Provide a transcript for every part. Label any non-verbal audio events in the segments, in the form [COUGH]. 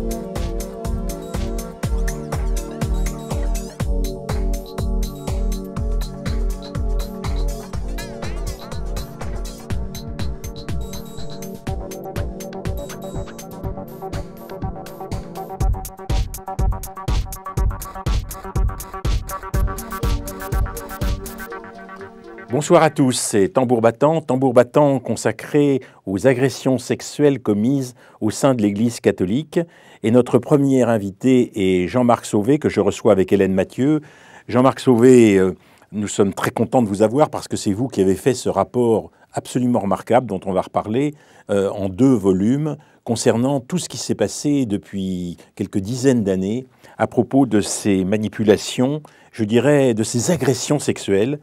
Thank you. Bonsoir à tous, c'est Tambour battant, Tambour battant consacré aux agressions sexuelles commises au sein de l'Église catholique. Et notre premier invité est Jean-Marc Sauvé, que je reçois avec Hélène Mathieu. Jean-Marc Sauvé, euh, nous sommes très contents de vous avoir parce que c'est vous qui avez fait ce rapport absolument remarquable dont on va reparler euh, en deux volumes concernant tout ce qui s'est passé depuis quelques dizaines d'années à propos de ces manipulations, je dirais, de ces agressions sexuelles.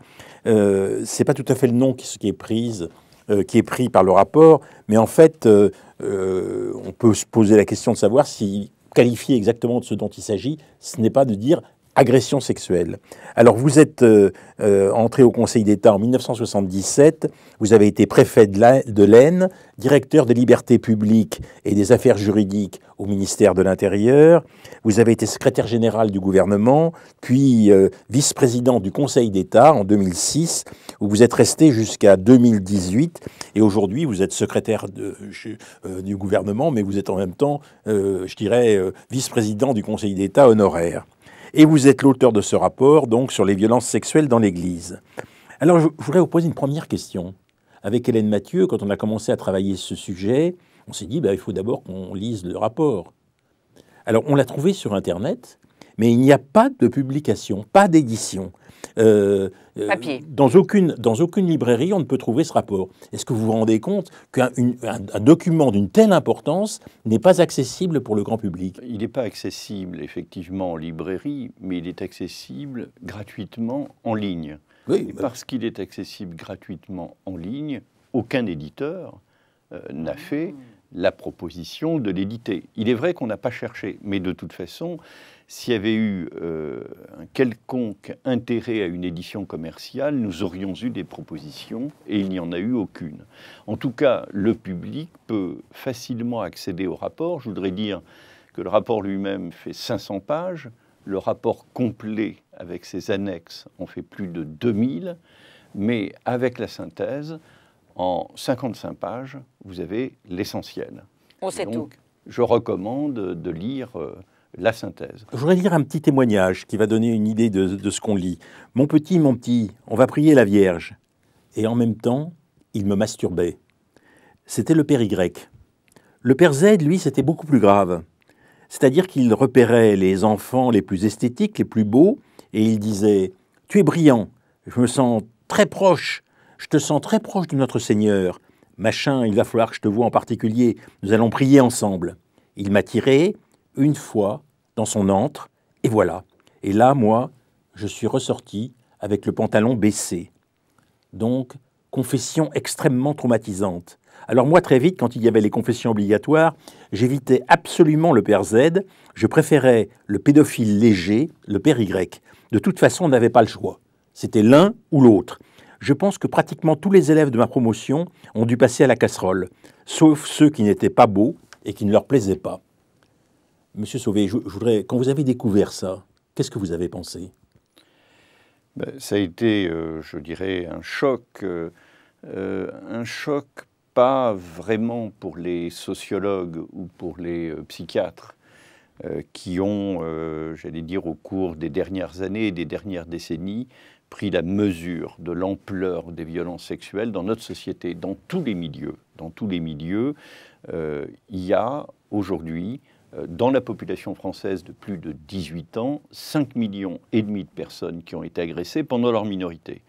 Ce euh, c'est pas tout à fait le nom qui, est prise, euh, qui est pris par le rapport, mais en fait, euh, on peut se poser la question de savoir si qualifier exactement de ce dont il s'agit, ce n'est pas de dire agression sexuelle. Alors vous êtes euh, euh, entré au Conseil d'État en 1977, vous avez été préfet de l'Aisne, directeur des libertés publiques et des affaires juridiques au ministère de l'Intérieur, vous avez été secrétaire général du gouvernement, puis euh, vice-président du Conseil d'État en 2006, où vous êtes resté jusqu'à 2018, et aujourd'hui vous êtes secrétaire du gouvernement, mais vous êtes en même temps, je dirais, vice-président du Conseil d'État honoraire. Et vous êtes l'auteur de ce rapport, donc, sur les violences sexuelles dans l'Église. Alors, je, voudrais vous poser une première question. Avec Hélène Mathieu, quand on a commencé à travailler ce sujet, on s'est dit, bah, il faut d'abord qu'on lise le rapport. Alors, on l'a trouvé sur Internet, mais il n'y a pas de publication, pas d'édition. Euh, euh, dans aucune, dans aucune librairie, on ne peut trouver ce rapport. Est-ce que vous vous rendez compte qu'un document d'une telle importance n'est pas accessible pour le grand public Il n'est pas accessible effectivement en librairie, mais il est accessible gratuitement en ligne. Et parce qu'il est accessible gratuitement en ligne, aucun éditeur euh, n'a fait la proposition de l'éditer. Il est vrai qu'on n'a pas cherché, mais de toute façon, s'il y avait eu euh, un quelconque intérêt à une édition commerciale, nous aurions eu des propositions et il n'y en a eu aucune. En tout cas, le public peut facilement accéder au rapport. Je voudrais dire que le rapport lui-même fait 500 pages. Le rapport complet avec ses annexes en fait plus de 2000. Mais avec la synthèse, en 55 pages, vous avez l'essentiel. On sait tout. Je recommande de lire. Euh, la synthèse. Je voudrais lire un petit témoignage qui va donner une idée de, ce qu'on lit. Mon petit, mon petit, on va prier la Vierge. Et en même temps, il me masturbait. C'était le père Y. Le père Z, lui, c'était beaucoup plus grave. C'est-à-dire qu'il repérait les enfants les plus esthétiques, les plus beaux, et il disait Tu es brillant, je me sens très proche, je te sens très proche de notre Seigneur. Machin, il va falloir que je te voie en particulier, nous allons prier ensemble. Il m'a tiré une fois dans son antre, et voilà. Et là, moi, je suis ressorti avec le pantalon baissé. Donc, confession extrêmement traumatisante. Alors moi, très vite, quand il y avait les confessions obligatoires, j'évitais absolument le père Z, je préférais le pédophile léger, le père Y. De toute façon, on n'avait pas le choix. C'était l'un ou l'autre. Je pense que pratiquement tous les élèves de ma promotion ont dû passer à la casserole, sauf ceux qui n'étaient pas beaux et qui ne leur plaisaient pas. Monsieur Sauvé, je, voudrais, quand vous avez découvert ça, qu'est-ce que vous avez pensé ben, Ça a été, euh, je dirais, un choc. Euh, euh, un choc pas vraiment pour les sociologues ou pour les psychiatres qui ont, j'allais dire, au cours des dernières années et des dernières décennies, pris la mesure de l'ampleur des violences sexuelles dans notre société, dans tous les milieux. Dans tous les milieux, il y a aujourd'hui euh, dans la population française de plus de 18 ans, 5,5 millions et demi de personnes qui ont été agressées pendant leur minorité.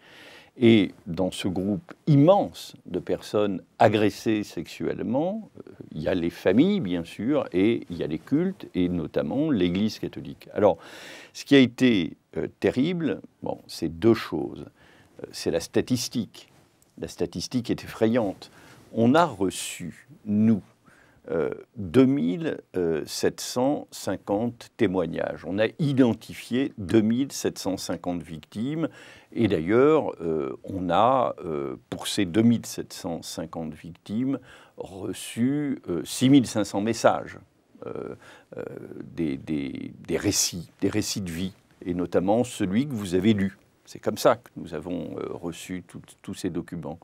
Et dans ce groupe immense de personnes agressées sexuellement, euh, il y a les familles, bien sûr, et il y a les cultes, et notamment l'Église catholique. Alors, ce qui a été euh, terrible, bon, c'est deux choses. C'est la statistique. La statistique est effrayante. On a reçu, nous, 2750 euh, témoignages. On a identifié 2750 victimes et d'ailleurs euh, on a euh, pour ces 2750 victimes reçu 6500 messages, des, récits, des récits de vie et notamment celui que vous avez lu. C'est comme ça que nous avons reçu tous ces documents.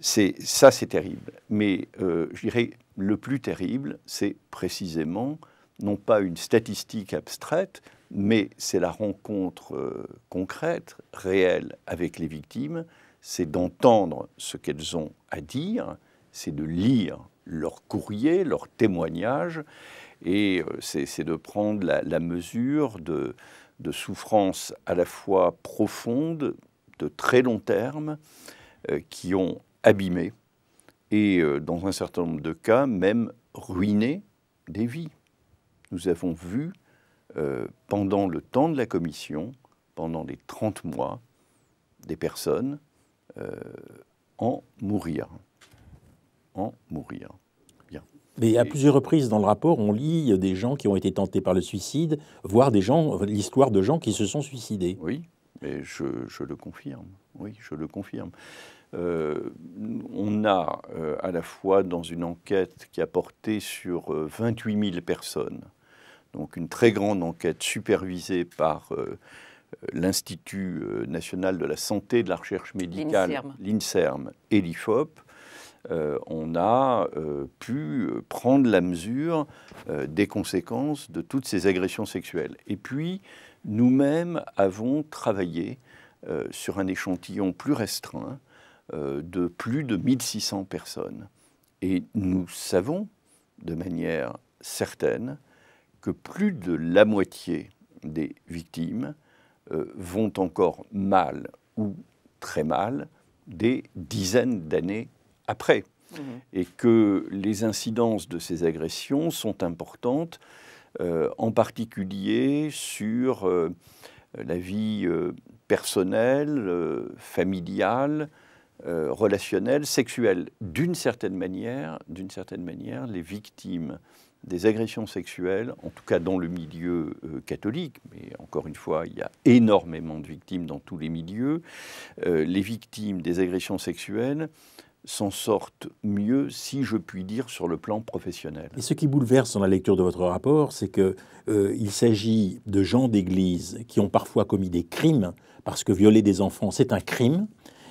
Ça, c'est terrible. Mais je dirais, le plus terrible, c'est précisément non pas une statistique abstraite, mais c'est la rencontre euh, concrète, réelle avec les victimes, c'est d'entendre ce qu'elles ont à dire, c'est de lire leur courrier, leurs témoignages, et euh, c'est de prendre la, mesure de, souffrances à la fois profondes, de très long terme, euh, qui ont abîmé et euh, dans un certain nombre de cas, même ruiner des vies. Nous avons vu, euh, pendant le temps de la commission, pendant les 30 mois, des personnes euh, en mourir. En mourir. Bien. Mais à plusieurs reprises dans le rapport, on lit des gens qui ont été tentés par le suicide, voire des gens, l'histoire de gens qui se sont suicidés. Oui, et je, je le confirme. Oui, je le confirme. Euh, on a euh, à la fois dans une enquête qui a porté sur 28 euh, 000 personnes, donc une très grande enquête supervisée par l'Institut national de la santé et de la recherche médicale, l'INSERM et l'IFOP, on a pu prendre la mesure des conséquences de toutes ces agressions sexuelles. Et puis, nous-mêmes avons travaillé sur un échantillon plus restreint euh, de plus de 1600 personnes. Et nous savons de manière certaine que plus de la moitié des victimes euh, vont encore mal ou très mal des dizaines d'années après. Mmh. Et que les incidences de ces agressions sont importantes, euh, en particulier sur la vie personnelle, familiale, euh, relationnel, relationnelle, D'une certaine manière, d'une certaine manière, les victimes des agressions sexuelles, en tout cas dans le milieu euh, catholique, mais encore une fois, il y a énormément de victimes dans tous les milieux, euh, les victimes des agressions sexuelles s'en sortent mieux, si je puis dire, sur le plan professionnel. Et ce qui bouleverse dans la lecture de votre rapport, c'est qu'il s'agit de gens d'Église qui ont parfois commis des crimes, parce que violer des enfants, c'est un crime,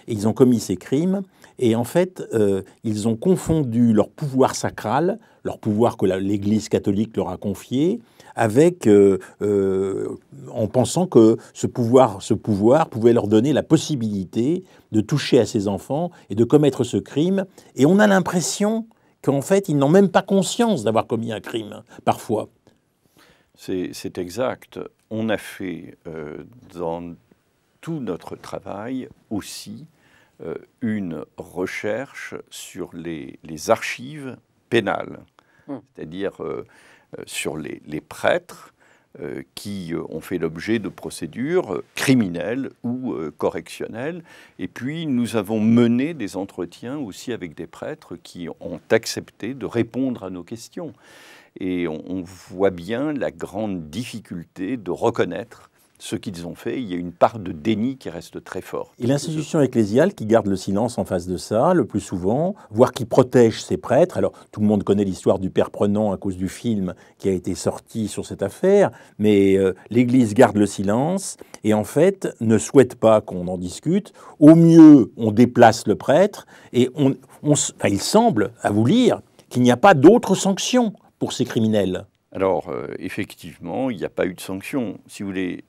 et ils ont commis ces crimes. Et en fait, euh, ils ont confondu leur pouvoir sacral, leur pouvoir que l'Église catholique leur a confié, avec euh, euh, en pensant que ce pouvoir, ce pouvoir pouvait leur donner la possibilité de toucher à ces enfants et de commettre ce crime. Et on a l'impression qu'en fait, ils n'ont même pas conscience d'avoir commis un crime, parfois. C'est exact. On a fait dans tout notre travail aussi euh, une recherche sur les, archives pénales, hmm. c'est-à-dire euh, euh, sur les prêtres qui ont fait l'objet de procédures criminelles ou correctionnelles. Et puis, nous avons mené des entretiens aussi avec des prêtres qui ont accepté de répondre à nos questions. Et on, voit bien la grande difficulté de reconnaître ce qu'ils ont fait, il y a une part de déni qui reste très forte. Et l'institution ecclésiale qui garde le silence en face de ça, le plus souvent, voire qui protège ses prêtres. Alors, tout le monde connaît l'histoire du père prenant à cause du film qui a été sorti sur cette affaire, mais euh, l'Église garde le silence et en fait ne souhaite pas qu'on en discute. Au mieux, on déplace le prêtre et on, il semble, à vous lire, qu'il n'y a pas d'autres sanctions pour ces criminels. Alors, euh, effectivement, il n'y a pas eu de sanction. Si vous voulez,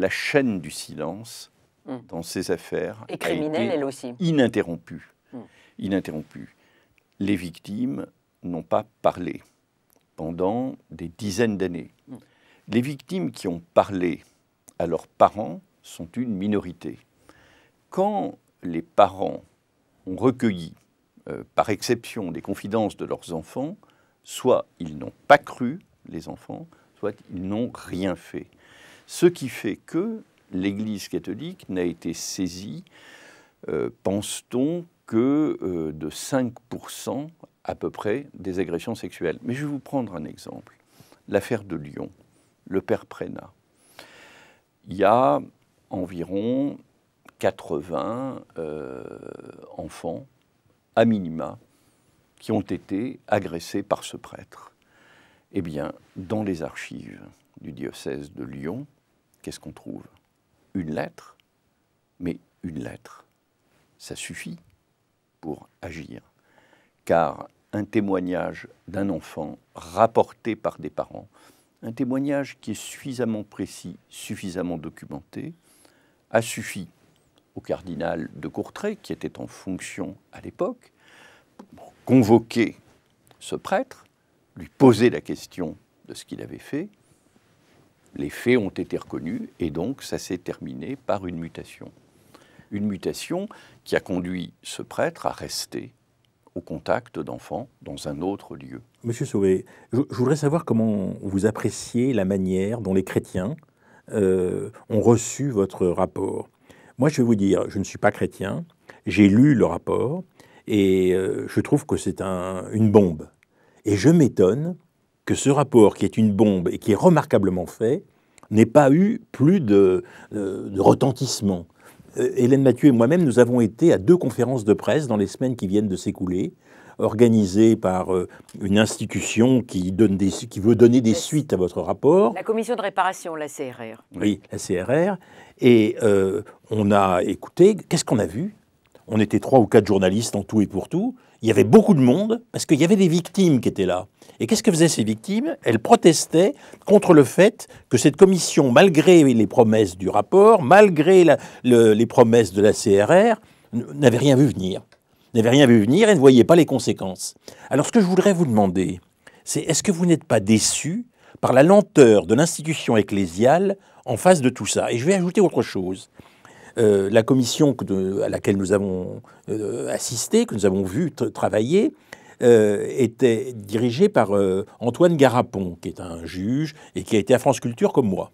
la chaîne du silence mm. dans ces affaires et criminelle, aussi. ininterrompue. Mm. ininterrompue. Les victimes n'ont pas parlé pendant des dizaines d'années. Mm. Les victimes qui ont parlé à leurs parents sont une minorité. Quand les parents ont recueilli, euh, par exception, des confidences de leurs enfants, soit ils n'ont pas cru les enfants, soit ils n'ont rien fait. Ce qui fait que l'Église catholique n'a été saisie, euh, pense-t-on, que euh, de 5% à peu près des agressions sexuelles. Mais je vais vous prendre un exemple. L'affaire de Lyon, le père Prénat. Il y a environ 80 euh, enfants, à minima, qui ont été agressés par ce prêtre. Eh bien, dans les archives du diocèse de Lyon, qu'est-ce qu'on trouve Une lettre, mais une lettre, ça suffit pour agir. Car un témoignage d'un enfant rapporté par des parents, un témoignage qui est suffisamment précis, suffisamment documenté, a suffi au cardinal de Courtrai, qui était en fonction à l'époque, pour convoquer ce prêtre, lui poser la question de ce qu'il avait fait, les faits ont été reconnus et donc ça s'est terminé par une mutation. Une mutation qui a conduit ce prêtre à rester au contact d'enfants dans un autre lieu. Monsieur Sauvé, je, voudrais savoir comment vous appréciez la manière dont les chrétiens euh, ont reçu votre rapport. Moi, je vais vous dire, je ne suis pas chrétien, j'ai lu le rapport et euh, je trouve que c'est une bombe. Et je m'étonne que ce rapport, qui est une bombe et qui est remarquablement fait, n'ait pas eu plus de, euh, retentissement. Euh, Hélène Mathieu et moi-même, nous avons été à deux conférences de presse dans les semaines qui viennent de s'écouler, organisées par euh, une institution qui, donne des, qui veut donner des suites à votre rapport. La commission de réparation, la CRR. Oui, la CRR. Et on a écouté, qu'est-ce qu'on a vu on était trois ou quatre journalistes en tout et pour tout. Il y avait beaucoup de monde parce qu'il y avait des victimes qui étaient là. Et qu'est-ce que faisaient ces victimes Elles protestaient contre le fait que cette commission, malgré les promesses du rapport, malgré les promesses de la CRR, n'avait rien vu venir. N'avait rien vu venir et ne voyait pas les conséquences. Alors ce que je voudrais vous demander, c'est est-ce que vous n'êtes pas déçu par la lenteur de l'institution ecclésiale en face de tout ça Et je vais ajouter autre chose. Euh, la commission à laquelle nous avons euh, assisté, que nous avons vu travailler, euh, était dirigée par Antoine Garapon, qui est un juge et qui a été à France Culture comme moi.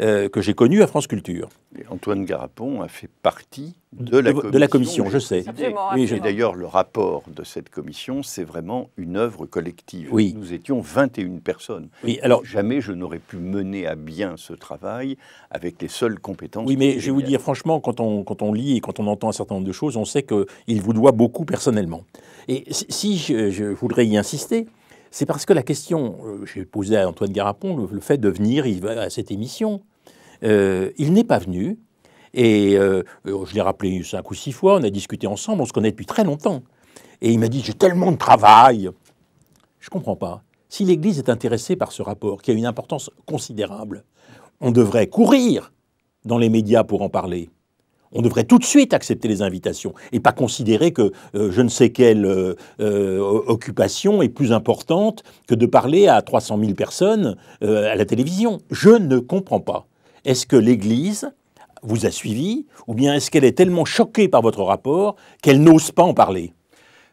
Euh, que j'ai connu à France Culture. Antoine Garapon a fait partie de, la, commission, de la, commission, Je sais. Absolument, Et d'ailleurs, le rapport de cette commission, c'est vraiment une œuvre collective. Oui. Nous étions 21 personnes. Oui, alors, Jamais je n'aurais pu mener à bien ce travail avec les seules compétences. Oui, mais je vais vous dire, franchement, quand on, lit et quand on entend un certain nombre de choses, on sait qu'il vous doit beaucoup personnellement. Et si je, voudrais y insister, c'est parce que la question, que euh, j'ai posée à Antoine Garapon, le, fait de venir à cette émission, euh, il n'est pas venu. Et euh, euh, je l'ai rappelé cinq ou six fois, on a discuté ensemble, on se connaît depuis très longtemps. Et il m'a dit J'ai tellement de travail. Je ne comprends pas. Si l'Église est intéressée par ce rapport, qui a une importance considérable, on devrait courir dans les médias pour en parler. On devrait tout de suite accepter les invitations et pas considérer que je ne sais quelle occupation est plus importante que de parler à 300 000 personnes à la télévision. Je ne comprends pas. Est-ce que l'Église vous a suivi ou bien est-ce qu'elle est tellement choquée par votre rapport qu'elle n'ose pas en parler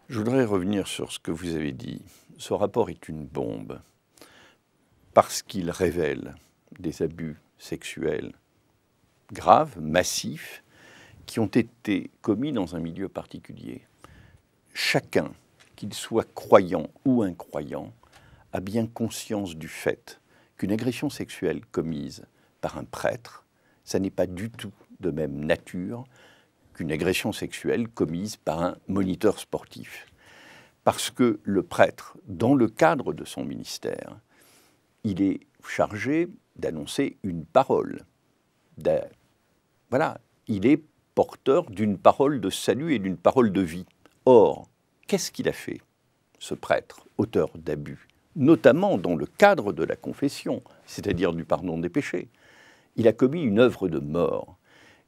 Je voudrais revenir sur ce que vous avez dit. Ce rapport est une bombe parce qu'il révèle des abus sexuels graves, massifs, qui ont été commis dans un milieu particulier. Chacun, qu'il soit croyant ou incroyant, a bien conscience du fait qu'une agression sexuelle commise un prêtre, ça n'est pas du tout de même nature qu'une agression sexuelle commise par un moniteur sportif. Parce que le prêtre, dans le cadre de son ministère, il est chargé d'annoncer une parole. Voilà, il est porteur d'une parole de salut et d'une parole de vie. Or, qu'est-ce qu'il a fait, ce prêtre, auteur d'abus, notamment dans le cadre de la confession, c'est-à-dire du pardon des péchés il a commis une œuvre de mort.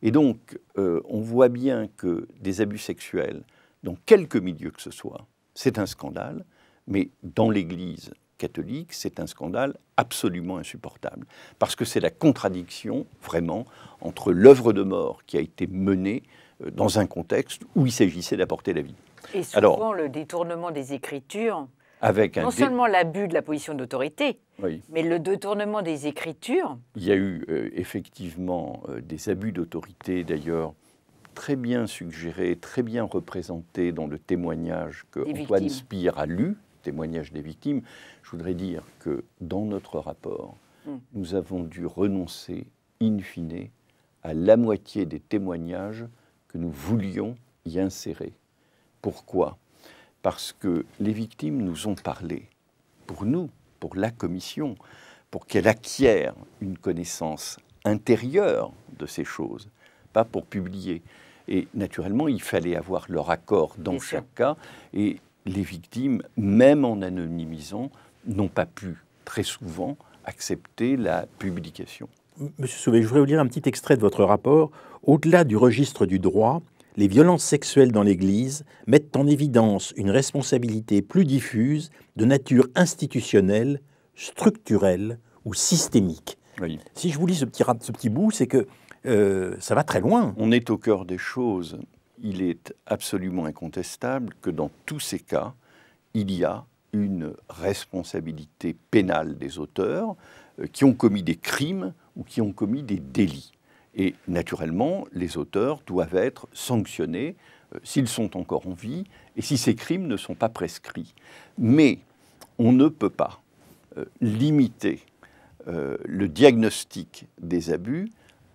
Et donc, euh, on voit bien que des abus sexuels, dans quelque milieu que ce soit, c'est un scandale, mais dans l'Église catholique, c'est un scandale absolument insupportable, parce que c'est la contradiction, vraiment, entre l'œuvre de mort qui a été menée euh, dans un contexte où il s'agissait d'apporter la vie. Et souvent, Alors, le détournement des Écritures non seulement l'abus de la position d'autorité, mais le détournement des écritures. Il y a eu euh, effectivement euh, des abus d'autorité, d'ailleurs, très bien suggérés, très bien représentés dans le témoignage que Antoine Spire a lu, témoignage des victimes. Je voudrais dire que dans notre rapport, hmm. nous avons dû renoncer, in fine, à la moitié des témoignages que nous voulions y insérer. Pourquoi parce que les victimes nous ont parlé, pour nous, pour la Commission, pour qu'elle acquière une connaissance intérieure de ces choses, pas pour publier. Et naturellement, il fallait avoir leur accord dans chaque cas, et les victimes, même en anonymisant, n'ont pas pu très souvent accepter la publication. Monsieur Sauvé, je voudrais vous lire un petit extrait de votre rapport. Au-delà du registre du droit, les violences sexuelles dans l'Église mettent en évidence une responsabilité plus diffuse de nature institutionnelle, structurelle ou systémique. Si je vous lis ce petit, ce petit bout, c'est que euh, ça va très loin. On est au cœur des choses. Il est absolument incontestable que dans tous ces cas, il y a une responsabilité pénale des auteurs euh, qui ont commis des crimes ou qui ont commis des délits. Et naturellement, les auteurs doivent être sanctionnés euh, s'ils sont encore en vie et si ces crimes ne sont pas prescrits. Mais on ne peut pas euh, limiter euh, le diagnostic des abus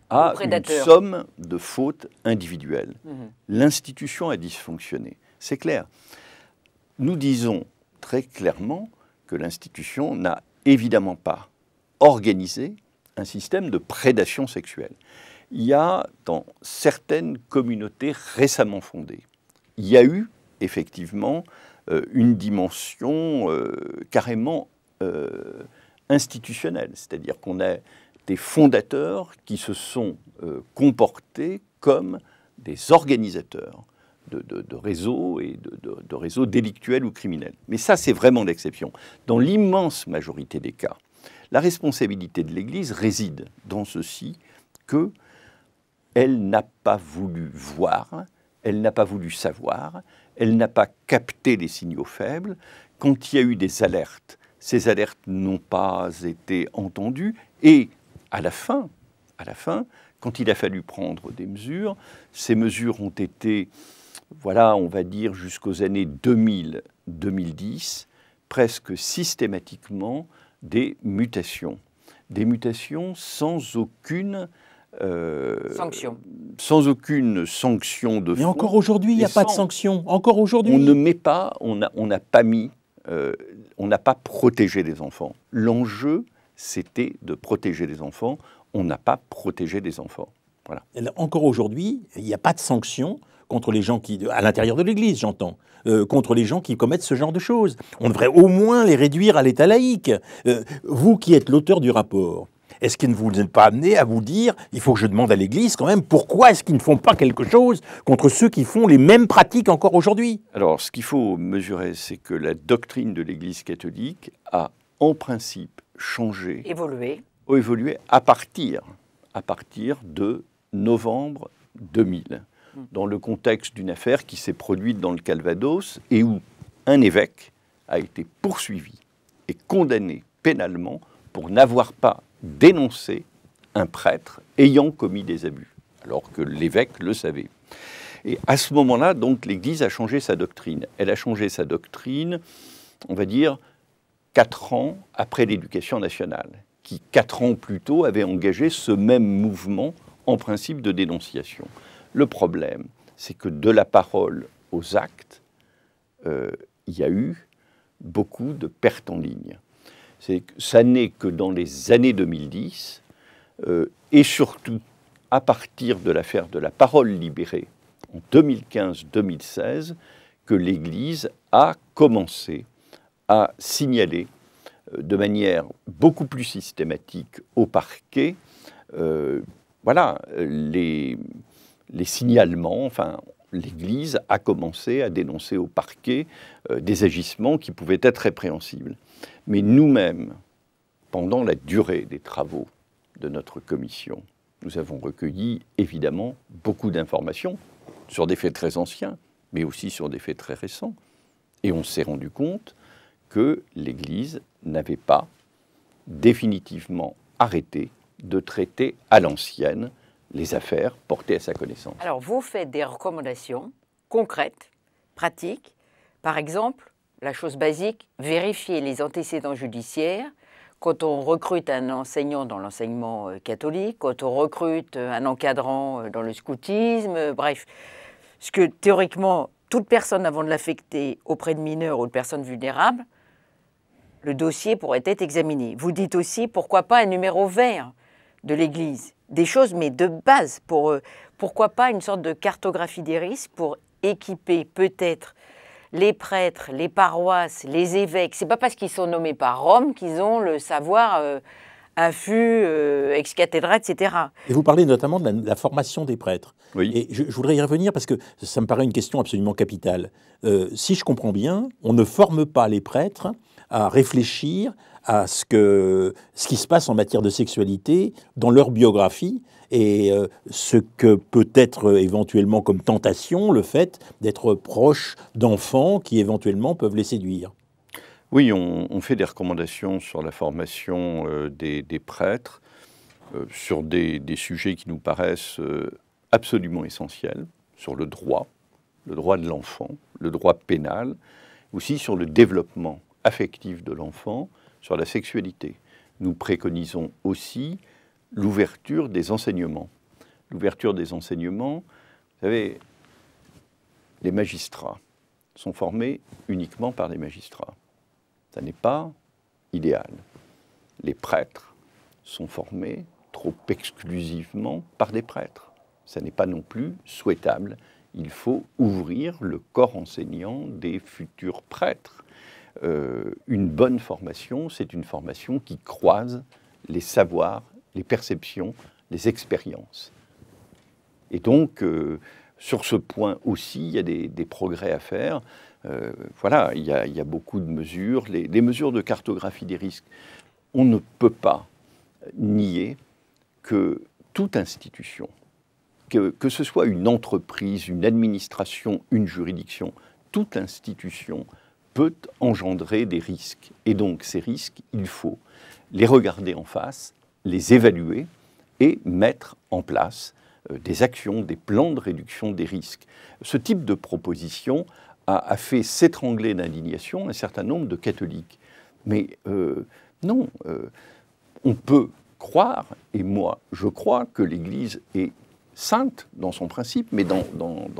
à une somme de fautes individuelles. Mmh. L'institution a dysfonctionné, c'est clair. Nous disons très clairement que l'institution n'a évidemment pas organisé un système de prédation sexuelle il y a dans certaines communautés récemment fondées, il y a eu effectivement euh, une dimension euh, carrément euh, institutionnelle, c'est-à-dire qu'on a des fondateurs qui se sont comportés comme des organisateurs de, réseaux et de, de, réseaux délictuels ou criminels. Mais ça, c'est vraiment l'exception. Dans l'immense majorité des cas, la responsabilité de l'Église réside dans ceci que elle n'a pas voulu voir, elle n'a pas voulu savoir, elle n'a pas capté les signaux faibles. Quand il y a eu des alertes, ces alertes n'ont pas été entendues et à la fin, à la fin, quand il a fallu prendre des mesures, ces mesures ont été, voilà, on va dire jusqu'aux années 2000-2010, presque systématiquement des mutations. Des mutations sans aucune euh, sans aucune sanction de Mais encore aujourd'hui, il n'y a pas de sanction. Encore aujourd'hui. On ne met pas, on n'a pas mis, euh, on n'a pas protégé les enfants. L'enjeu, c'était de protéger les enfants. On n'a pas protégé les enfants. Voilà. Encore aujourd'hui, il n'y a pas de sanction contre les gens qui, à l'intérieur de l'Église, j'entends, euh, contre les gens qui commettent ce genre de choses. On devrait au moins les réduire à l'état laïque. vous qui êtes l'auteur du rapport, est-ce qu'ils ne vous ont pas amené à vous dire, il faut que je demande à l'Église quand même, pourquoi est-ce qu'ils ne font pas quelque chose contre ceux qui font les mêmes pratiques encore aujourd'hui Alors, ce qu'il faut mesurer, c'est que la doctrine de l'Église catholique a, en principe, changé. Évolué. évolué à partir, à partir de novembre 2000, dans le contexte d'une affaire qui s'est produite dans le Calvados et où un évêque a été poursuivi et condamné pénalement pour n'avoir pas dénoncer un prêtre ayant commis des abus, alors que l'évêque le savait. Et à ce moment-là, donc, l'Église a changé sa doctrine. Elle a changé sa doctrine, on va dire, quatre ans après l'éducation nationale, qui, quatre ans plus tôt, avait engagé ce même mouvement en principe de dénonciation. Le problème, c'est que de la parole aux actes, euh, il y a eu beaucoup de pertes en ligne c'est que ça n'est que dans les années 2010, euh, et surtout à partir de l'affaire de la parole libérée en 2015-2016, que l'Église a commencé à signaler euh, de manière beaucoup plus systématique au parquet, euh, voilà, les, signalements, enfin, l'Église a commencé à dénoncer au parquet des agissements qui pouvaient être répréhensibles. Mais nous-mêmes, pendant la durée des travaux de notre commission, nous avons recueilli évidemment beaucoup d'informations sur des faits très anciens, mais aussi sur des faits très récents. Et on s'est rendu compte que l'Église n'avait pas définitivement arrêté de traiter à l'ancienne les affaires portées à sa connaissance. Alors vous faites des recommandations concrètes, pratiques, par exemple la chose basique, vérifier les antécédents judiciaires. Quand on recrute un enseignant dans l'enseignement euh, catholique, quand on recrute euh, un encadrant euh, dans le scoutisme, bref, ce que théoriquement, toute personne avant de l'affecter auprès de mineurs ou de personnes vulnérables, le dossier pourrait être examiné. Vous dites aussi, pourquoi pas un numéro vert de l'Église Des choses, mais de base, pour, eux. pourquoi pas une sorte de cartographie des risques pour équiper peut-être les prêtres, les paroisses, les évêques, c'est pas parce qu'ils sont nommés par Rome qu'ils ont le savoir euh, affût, euh, ex-cathédra, etc. Et vous parlez notamment de la, formation des prêtres. Oui. Et je, voudrais y revenir parce que ça me paraît une question absolument capitale. Euh, si je comprends bien, on ne forme pas les prêtres à réfléchir à ce, que, ce qui se passe en matière de sexualité dans leur biographie et euh, ce que peut être éventuellement comme tentation le fait d'être proche d'enfants qui éventuellement peuvent les séduire. Oui, on, fait des recommandations sur la formation euh, des, prêtres, euh, sur des, sujets qui nous paraissent euh, absolument essentiels, sur le droit, le droit de l'enfant, le droit pénal, aussi sur le développement affectif de l'enfant, sur la sexualité. Nous préconisons aussi l'ouverture des enseignements. L'ouverture des enseignements, vous savez, les magistrats sont formés uniquement par les magistrats ça n'est pas idéal. Les prêtres sont formés trop exclusivement par des prêtres. Ça n'est pas non plus souhaitable. Il faut ouvrir le corps enseignant des futurs prêtres. Euh, une bonne formation, c'est une formation qui croise les savoirs, les perceptions, les expériences. Et donc, euh, sur ce point aussi, il y a des progrès à faire. Euh, voilà, il y, a, beaucoup de mesures. Les, mesures de cartographie des risques, on ne peut pas nier que toute institution, que, que ce soit une entreprise, une administration, une juridiction, toute institution peut engendrer des risques. Et donc ces risques, il faut les regarder en face, les évaluer et mettre en place euh, des actions, des plans de réduction des risques. Ce type de proposition a, fait s'étrangler d'indignation un certain nombre de catholiques. Mais euh, non, euh, on peut croire, et moi je crois que l'Église est sainte dans son principe, mais dans,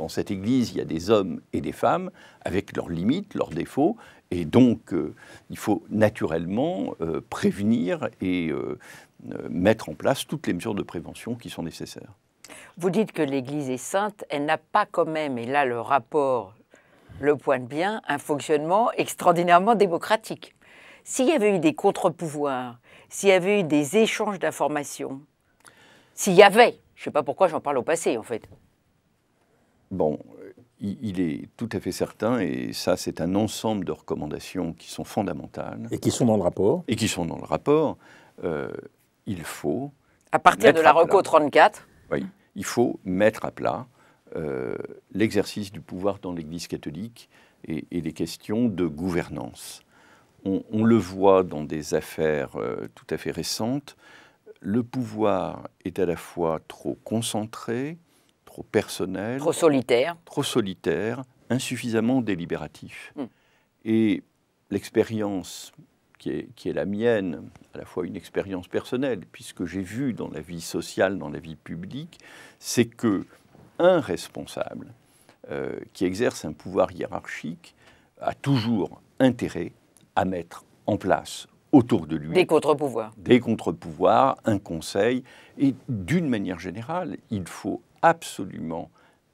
cette Église, il y a des hommes et des femmes avec leurs limites, leurs défauts, et donc euh, il faut naturellement prévenir et mettre en place toutes les mesures de prévention qui sont nécessaires. Vous dites que l'Église est sainte, elle n'a pas quand même, et là le rapport le point de bien un fonctionnement extraordinairement démocratique. S'il y avait eu des contre-pouvoirs, s'il y avait eu des échanges d'informations, s'il y avait, je ne sais pas pourquoi j'en parle au passé en fait. Bon, il est tout à fait certain, et ça c'est un ensemble de recommandations qui sont fondamentales. Et qui sont dans le rapport. Et qui sont dans le rapport. Euh, il faut... À partir de la reco 34 Oui, il faut mettre à plat euh, l'exercice du pouvoir dans l'Église catholique et, les questions de gouvernance. On, le voit dans des affaires euh, tout à fait récentes, le pouvoir est à la fois trop concentré, trop personnel, trop solitaire, trop solitaire, insuffisamment délibératif. Hmm. Et l'expérience qui est, la mienne, à la fois une expérience personnelle, puisque j'ai vu dans la vie sociale, dans la vie publique, c'est que un responsable euh, qui exerce un pouvoir hiérarchique a toujours intérêt à mettre en place autour de lui des contre-pouvoirs. Des contre-pouvoirs, un conseil. Et d'une manière générale, il faut absolument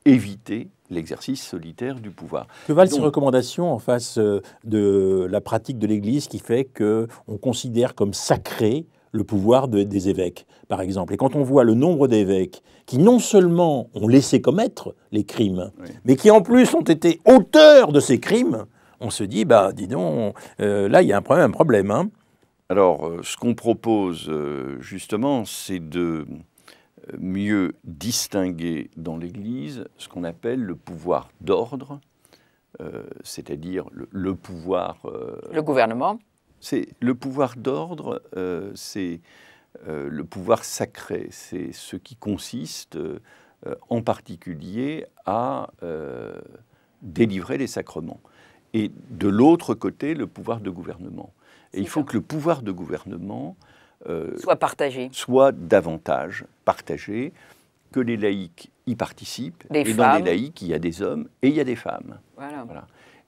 éviter l'exercice solitaire du pouvoir. Que valent ces recommandations en face euh, de la pratique de l'Église qui fait qu'on considère comme sacré le pouvoir des évêques, par exemple. Et quand on voit le nombre d'évêques qui non seulement ont laissé commettre les crimes, mais qui en plus ont été auteurs de ces crimes, on se dit, bah dis donc, euh, là il y a un problème, un problème. Hein. Alors, euh, ce qu'on propose euh, justement, c'est de mieux distinguer dans l'Église ce qu'on appelle le pouvoir d'ordre, c'est-à-dire le, pouvoir... le gouvernement c'est le pouvoir d'ordre, euh, c'est euh, le pouvoir sacré, c'est ce qui consiste euh, en particulier à délivrer les sacrements. Et de l'autre côté, le pouvoir de gouvernement. Et il faut que le pouvoir de gouvernement soit partagé, soit davantage partagé, que les laïcs y participent. et dans les laïcs, il y a des hommes et il y a des femmes. voilà.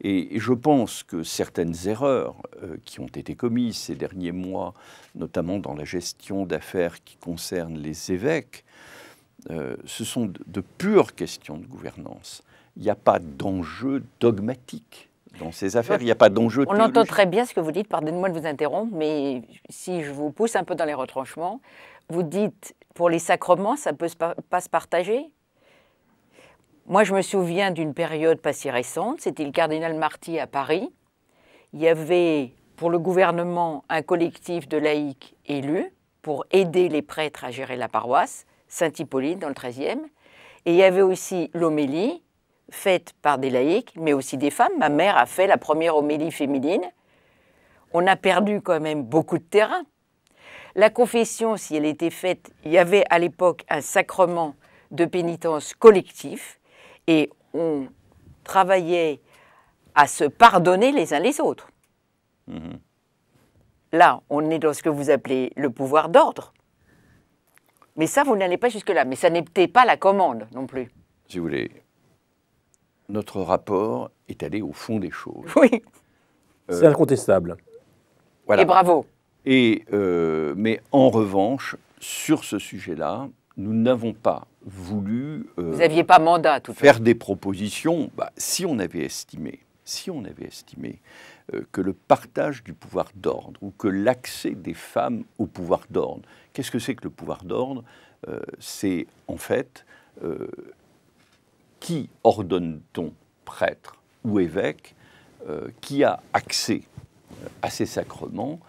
Et je pense que certaines erreurs euh, qui ont été commises ces derniers mois, notamment dans la gestion d'affaires qui concernent les évêques, euh, ce sont de, pures questions de gouvernance. Il n'y a pas d'enjeu dogmatique dans ces affaires. Il n'y a pas d'enjeu. On entend très bien ce que vous dites. Pardonnez-moi de vous interrompre, mais si je vous pousse un peu dans les retranchements, vous dites pour les sacrements, ça ne peut pas se partager moi, je me souviens d'une période pas si récente, c'était le cardinal Marty à Paris. Il y avait pour le gouvernement un collectif de laïcs élus pour aider les prêtres à gérer la paroisse, Saint-Hippolyte dans le 13e. Et il y avait aussi l'homélie, faite par des laïcs, mais aussi des femmes. Ma mère a fait la première homélie féminine. On a perdu quand même beaucoup de terrain. La confession, si elle était faite, il y avait à l'époque un sacrement de pénitence collectif et on travaillait à se pardonner les uns les autres. Mhm. Là, on est dans ce que vous appelez le pouvoir d'ordre. Mais ça, vous n'allez pas jusque-là. Mais ça n'était pas la commande non plus. Si vous voulez, notre rapport est allé au fond des choses. Oui. Euh, C'est incontestable. Et bravo. Et, euh, mais en revanche, sur ce sujet-là, nous n'avons pas voulu euh, Vous aviez pas mandat, tout faire des propositions. Bah, si on avait estimé, si on avait estimé euh, que le partage du pouvoir d'ordre ou que l'accès des femmes au pouvoir d'ordre, qu'est-ce que c'est que le pouvoir d'ordre euh, C'est en fait qui ordonne-t-on prêtre ou évêque qui a accès à ces sacrements.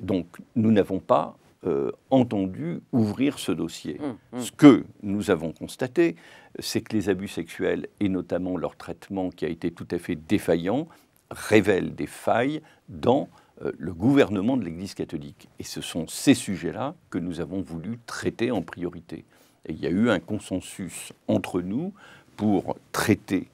donc nous n'avons pas euh, entendu ouvrir ce dossier. Hum, hum. Ce que nous avons constaté, c'est que les abus sexuels, et notamment leur traitement qui a été tout à fait défaillant, révèlent des failles dans euh, le gouvernement de l'Église catholique. Et ce sont ces sujets-là que nous avons voulu traiter en priorité. Et il y a eu un consensus entre nous pour traiter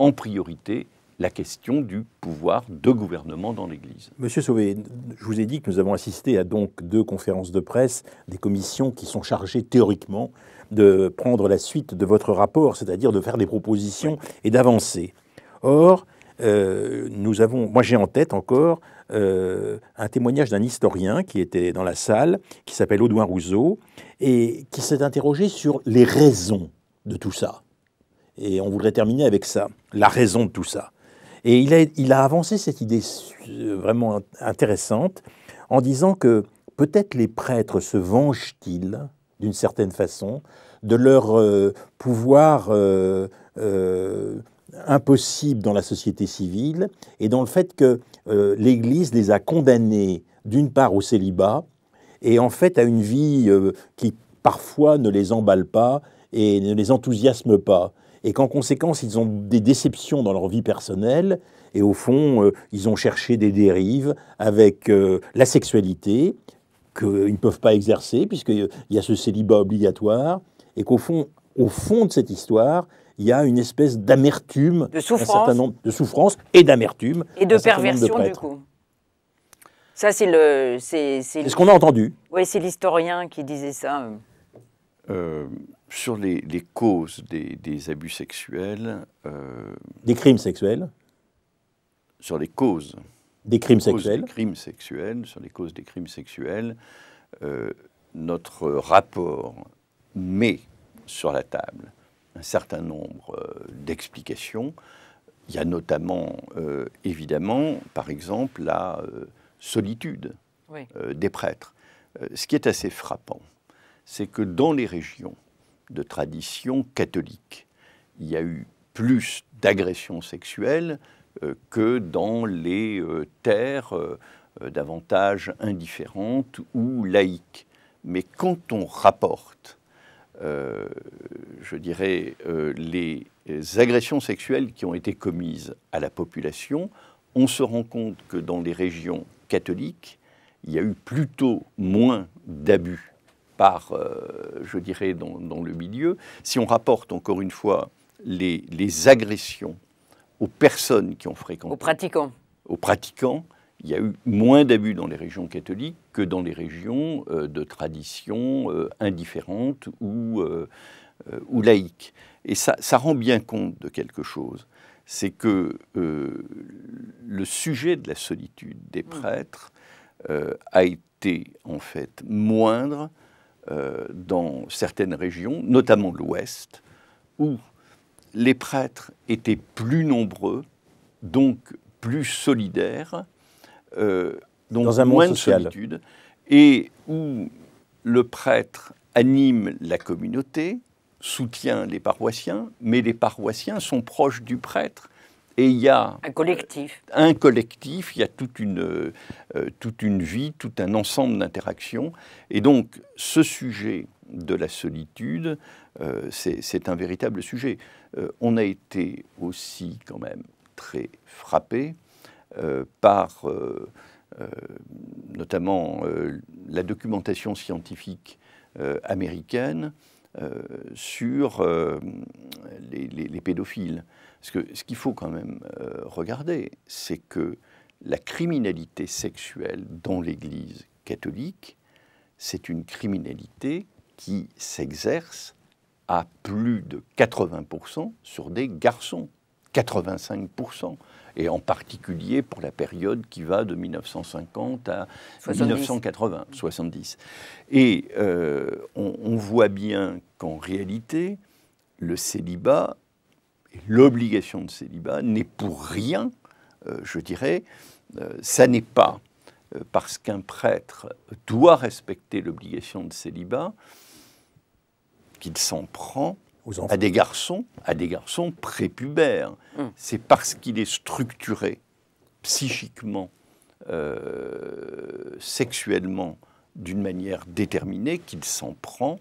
en priorité la question du pouvoir de gouvernement dans l'Église. Monsieur Sauvé, je vous ai dit que nous avons assisté à donc deux conférences de presse, des commissions qui sont chargées théoriquement de prendre la suite de votre rapport, c'est-à-dire de faire des propositions et d'avancer. Or, euh, nous avons, moi j'ai en tête encore euh, un témoignage d'un historien qui était dans la salle, qui s'appelle Audouin Rousseau, et qui s'est interrogé sur les raisons de tout ça. Et on voudrait terminer avec ça, la raison de tout ça. Et il a, avancé cette idée euh, vraiment intéressante en disant que peut-être les prêtres se vengent-ils, d'une certaine façon, de leur euh, pouvoir euh, impossible dans la société civile et dans le fait que l'Église les a condamnés, d'une part, au célibat et en fait à une vie qui parfois ne les emballe pas et ne les enthousiasme pas et qu'en conséquence, ils ont des déceptions dans leur vie personnelle, et au fond, euh, ils ont cherché des dérives avec euh, la sexualité, qu'ils ne peuvent pas exercer, puisqu'il euh, y a ce célibat obligatoire, et qu'au fond, au fond de cette histoire, il y a une espèce d'amertume, de souffrance, un certain nombre de souffrances et d'amertume. Et de perversion, du coup. Ça, c'est le. C'est ce qu'on a entendu. Oui, c'est l'historien qui disait ça. Euh, sur les, causes des, abus sexuels. Euh, des crimes sexuels Sur les causes. Des crimes sexuels crimes sexuels, sur les causes des crimes sexuels, euh, notre rapport met sur la table un certain nombre euh, d'explications. Il y a notamment, évidemment, par exemple, la solitude des prêtres. ce qui est assez frappant, c'est que dans les régions de tradition catholique. Il y a eu plus d'agressions sexuelles euh, que dans les euh, terres euh, davantage indifférentes ou laïques. Mais quand on rapporte, je dirais, les agressions sexuelles qui ont été commises à la population, on se rend compte que dans les régions catholiques, il y a eu plutôt moins d'abus par, euh, je dirais, dans, le milieu. Si on rapporte encore une fois les, agressions aux personnes qui ont fréquenté. Aux pratiquants. Aux pratiquants, il y a eu moins d'abus dans les régions catholiques que dans les régions euh, de tradition indifférentes euh, indifférente ou, laïque. Et ça, rend bien compte de quelque chose. C'est que le sujet de la solitude des mmh. prêtres a été en fait moindre euh, dans certaines régions, notamment de l'Ouest, où les prêtres étaient plus nombreux, donc plus solidaires, euh, donc dans un moins de solitude, et où le prêtre anime la communauté, soutient les paroissiens, mais les paroissiens sont proches du prêtre et il y a un collectif. Un collectif, il y a toute une, euh, toute une vie, tout un ensemble d'interactions. Et donc, ce sujet de la solitude, euh, c'est un véritable sujet. Euh, on a été aussi quand même très frappé par notamment la documentation scientifique américaine sur les pédophiles. Parce que ce qu'il faut quand même euh, regarder, c'est que la criminalité sexuelle dans l'Église catholique, c'est une criminalité qui s'exerce à plus de 80% sur des garçons, 85%, et en particulier pour la période qui va de 1950 à 1980, 70. Et euh, on, on voit bien qu'en réalité, le célibat l'obligation de célibat n'est pour rien, euh, je dirais, euh, ça n'est pas euh, parce qu'un prêtre doit respecter l'obligation de célibat qu'il s'en prend à des garçons, à des garçons prépubères. Hum. C'est parce qu'il est structuré psychiquement, sexuellement, d'une manière déterminée qu'il s'en prend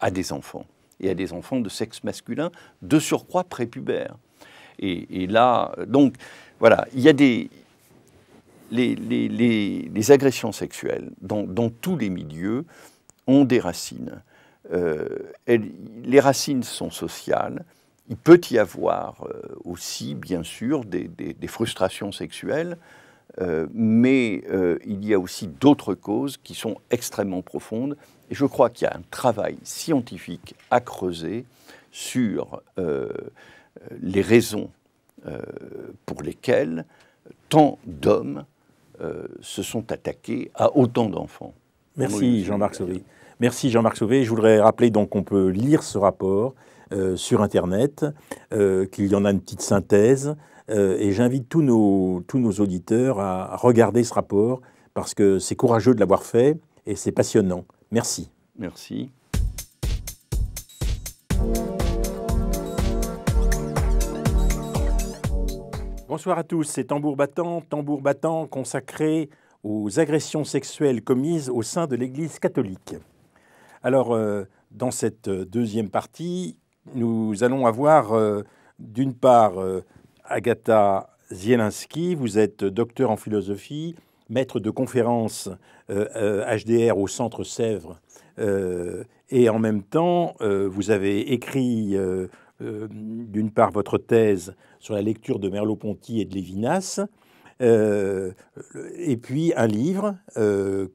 à des enfants et à des enfants de sexe masculin, de surcroît prépubères. Et, et là, donc, voilà, il y a des. Les, les, les, agressions sexuelles dans, tous les milieux ont des racines. Euh, les racines sont sociales, il peut y avoir euh, aussi, bien sûr, des, des, frustrations sexuelles, euh, mais il y a aussi d'autres causes qui sont extrêmement profondes et je crois qu'il y a un travail scientifique à creuser sur euh, les raisons euh, pour lesquelles tant d'hommes euh, se sont attaqués à autant d'enfants. Merci Jean-Marc Sauvé. Merci Jean-Marc Sauvé. Je voudrais rappeler donc qu'on peut lire ce rapport sur Internet, qu'il y en a une petite synthèse. et j'invite tous nos auditeurs à regarder ce rapport parce que c'est courageux de l'avoir fait et c'est passionnant. Merci. Merci. Bonsoir à tous, c'est Tambour battant, Tambour battant consacré aux agressions sexuelles commises au sein de l'Église catholique. Alors, euh, dans cette euh, deuxième partie, nous allons avoir euh, d'une part Agatha Zielinski, vous êtes docteur en philosophie, maître de conférence HDR euh, euh, au Centre Sèvres, euh, et en même temps, vous avez écrit d'une part votre thèse sur la lecture de Merleau-Ponty et de Lévinas, et puis un livre